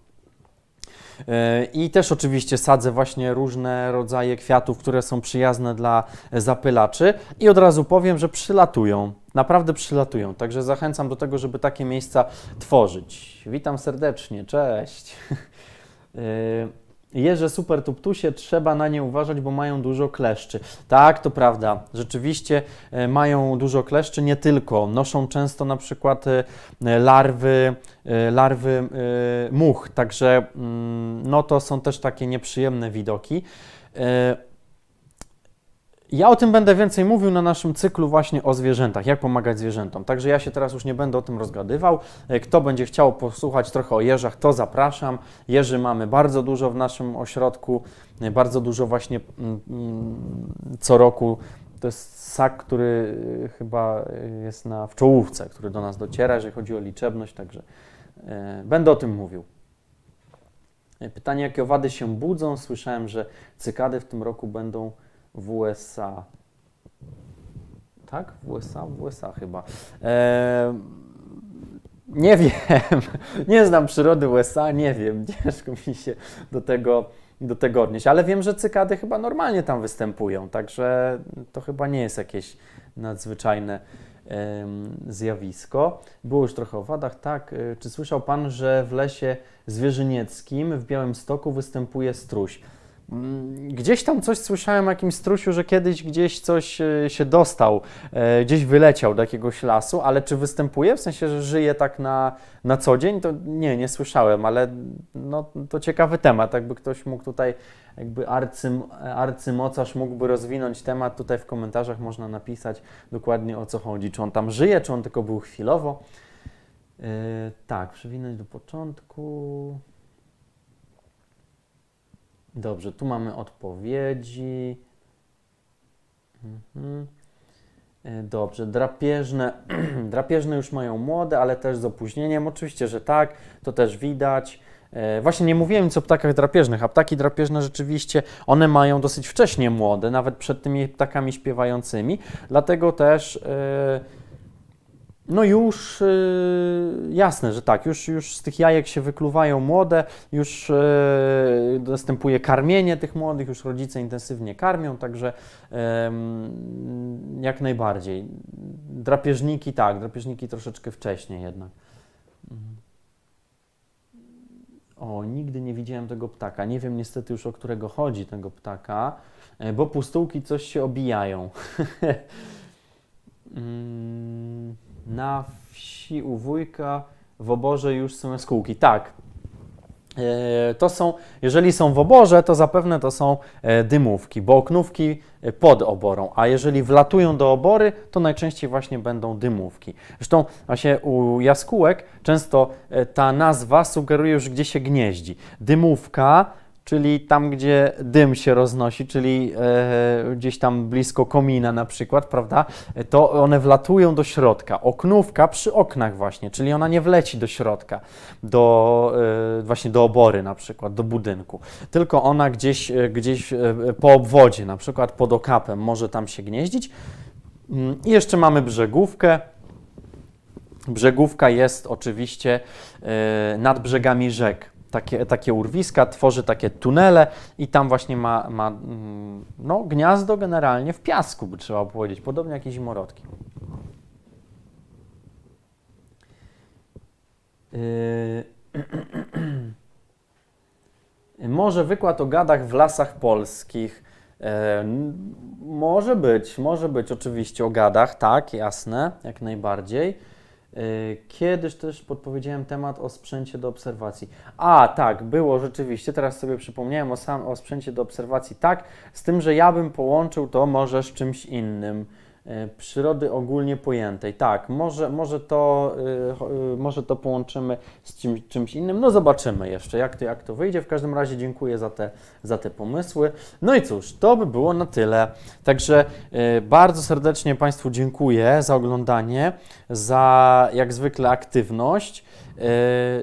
E, I też oczywiście sadzę właśnie różne rodzaje kwiatów, które są przyjazne dla zapylaczy. I od razu powiem, że przylatują. Naprawdę przylatują, także zachęcam do tego, żeby takie miejsca tworzyć. Witam serdecznie, cześć. E, jeże super tuptusie, trzeba na nie uważać, bo mają dużo kleszczy. Tak, to prawda. Rzeczywiście e, mają dużo kleszczy, nie tylko. Noszą często na przykład e, larwy, e, larwy much, także mm, no to są też takie nieprzyjemne widoki. Ja o tym będę więcej mówił na naszym cyklu właśnie o zwierzętach, jak pomagać zwierzętom. Także ja się teraz już nie będę o tym rozgadywał. E, kto będzie chciał posłuchać trochę o jeżach, to zapraszam. Jeży mamy bardzo dużo w naszym ośrodku, e, bardzo dużo właśnie mm, mm, co roku. To jest sak, który e, chyba jest na, w czołówce, który do nas dociera, jeżeli chodzi o liczebność, także będę o tym mówił. Pytanie, jakie owady się budzą? Słyszałem, że cykady w tym roku będą w USA. Tak? W USA? W USA chyba. E, nie wiem. nie znam przyrody USA, nie wiem. Ciężko mi się do tego, do tego odnieść. Ale wiem, że cykady chyba normalnie tam występują, także to chyba nie jest jakieś nadzwyczajne zjawisko. Było już trochę o wadach, tak. E, czy słyszał Pan, że w lesie zwierzynieckim w Białym Stoku występuje struś? Mm, gdzieś tam coś słyszałem o jakimś strusiu, że kiedyś gdzieś coś e, się dostał, e, gdzieś wyleciał do jakiegoś lasu, ale czy występuje, w sensie, że żyje tak na, na co dzień, to nie, nie słyszałem, ale no, to ciekawy temat, jakby ktoś mógł tutaj, jakby arcym, arcymocarz mógłby rozwinąć temat, tutaj w komentarzach można napisać dokładnie o co chodzi, czy on tam żyje, czy on tylko był chwilowo. Yy, tak, przewinąć do początku. Dobrze, tu mamy odpowiedzi. Mhm. E, dobrze, drapieżne, drapieżne już mają młode, ale też z opóźnieniem. Oczywiście, że tak, to też widać. E, właśnie nie mówiłem nic o ptakach drapieżnych, a ptaki drapieżne rzeczywiście one mają dosyć wcześnie młode, nawet przed tymi ptakami śpiewającymi, dlatego też. Yy, no już y, jasne, że tak, już, już z tych jajek się wykluwają młode, już y, następuje karmienie tych młodych, już rodzice intensywnie karmią, także jak najbardziej. Drapieżniki tak, drapieżniki troszeczkę wcześniej jednak. Mhm. O, nigdy nie widziałem tego ptaka. Nie wiem niestety już o którego chodzi tego ptaka, e, bo pustułki coś się obijają. mm na wsi u wujka, w oborze już są jaskółki. Tak, e, to są, jeżeli są w oborze, to zapewne to są e, dymówki, bo oknówki e, pod oborą, a jeżeli wlatują do obory, to najczęściej właśnie będą dymówki. Zresztą właśnie u jaskółek często ta nazwa sugeruje już, gdzie się gnieździ. Dymówka czyli tam, gdzie dym się roznosi, czyli e, gdzieś tam blisko komina na przykład, prawda, to one wlatują do środka. Oknówka przy oknach właśnie, czyli ona nie wleci do środka, do, e, właśnie do obory na przykład, do budynku, tylko ona gdzieś, e, gdzieś e, po obwodzie, na przykład pod okapem może tam się gnieździć. Mm, I jeszcze mamy brzegówkę, Brzegówka jest oczywiście e, nad brzegami rzek takie, takie urwiska, tworzy takie tunele i tam właśnie ma, ma mm, no, gniazdo generalnie w piasku, by trzeba powiedzieć, podobnie jak i zimorodki. Yy, może wykład o gadach w lasach polskich. Yy, może być, może być oczywiście o gadach, tak, jasne, jak najbardziej. E, kiedyś też podpowiedziałem temat o sprzęcie do obserwacji. A, tak, było rzeczywiście, teraz sobie przypomniałem o, sam, o sprzęcie do obserwacji, tak, z tym, że ja bym połączył to może z czymś innym. E, przyrody ogólnie pojętej. Tak, może, może, to, e, e, może to połączymy z czymś, czymś innym. No zobaczymy jeszcze, jak to, jak to wyjdzie. W każdym razie dziękuję za te, za te pomysły. No i cóż, to by było na tyle. Także bardzo serdecznie Państwu dziękuję za oglądanie, za jak zwykle aktywność. Yy,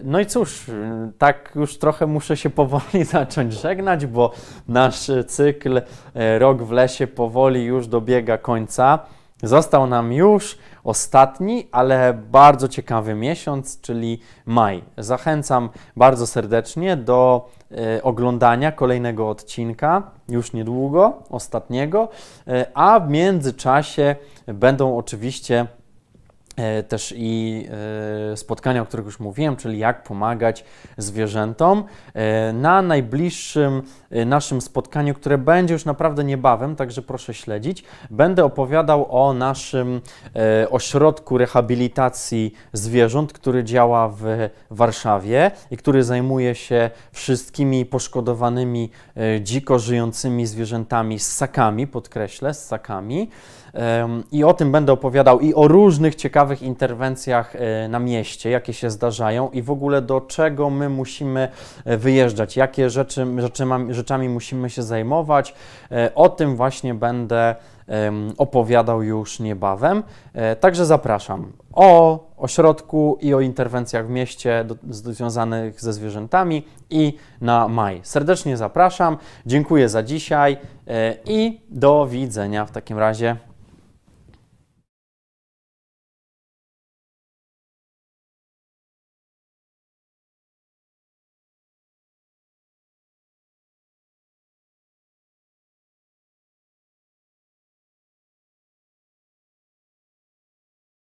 no i cóż, yy, tak już trochę muszę się powoli zacząć żegnać, bo nasz cykl yy, Rok w lesie powoli już dobiega końca. Został nam już ostatni, ale bardzo ciekawy miesiąc, czyli maj. Zachęcam bardzo serdecznie do oglądania kolejnego odcinka, już niedługo, ostatniego, a w międzyczasie będą oczywiście E, też i e, spotkania, o których już mówiłem, czyli jak pomagać zwierzętom. E, na najbliższym naszym spotkaniu, które będzie już naprawdę niebawem, także proszę śledzić, będę opowiadał o naszym ośrodku rehabilitacji zwierząt, który działa w Warszawie i który zajmuje się wszystkimi poszkodowanymi dziko żyjącymi zwierzętami, ssakami, podkreślę, ssakami. I o tym będę opowiadał i o różnych ciekawych interwencjach e, na mieście, jakie się zdarzają i w ogóle do czego my musimy e, wyjeżdżać, jakie rzeczy, rzeczy rzeczami musimy się zajmować. E, o tym właśnie będę opowiadał już niebawem. Także zapraszam. O ośrodku i o interwencjach w mieście do, związanych ze zwierzętami i na maj. Serdecznie zapraszam, dziękuję za dzisiaj i do widzenia w takim razie.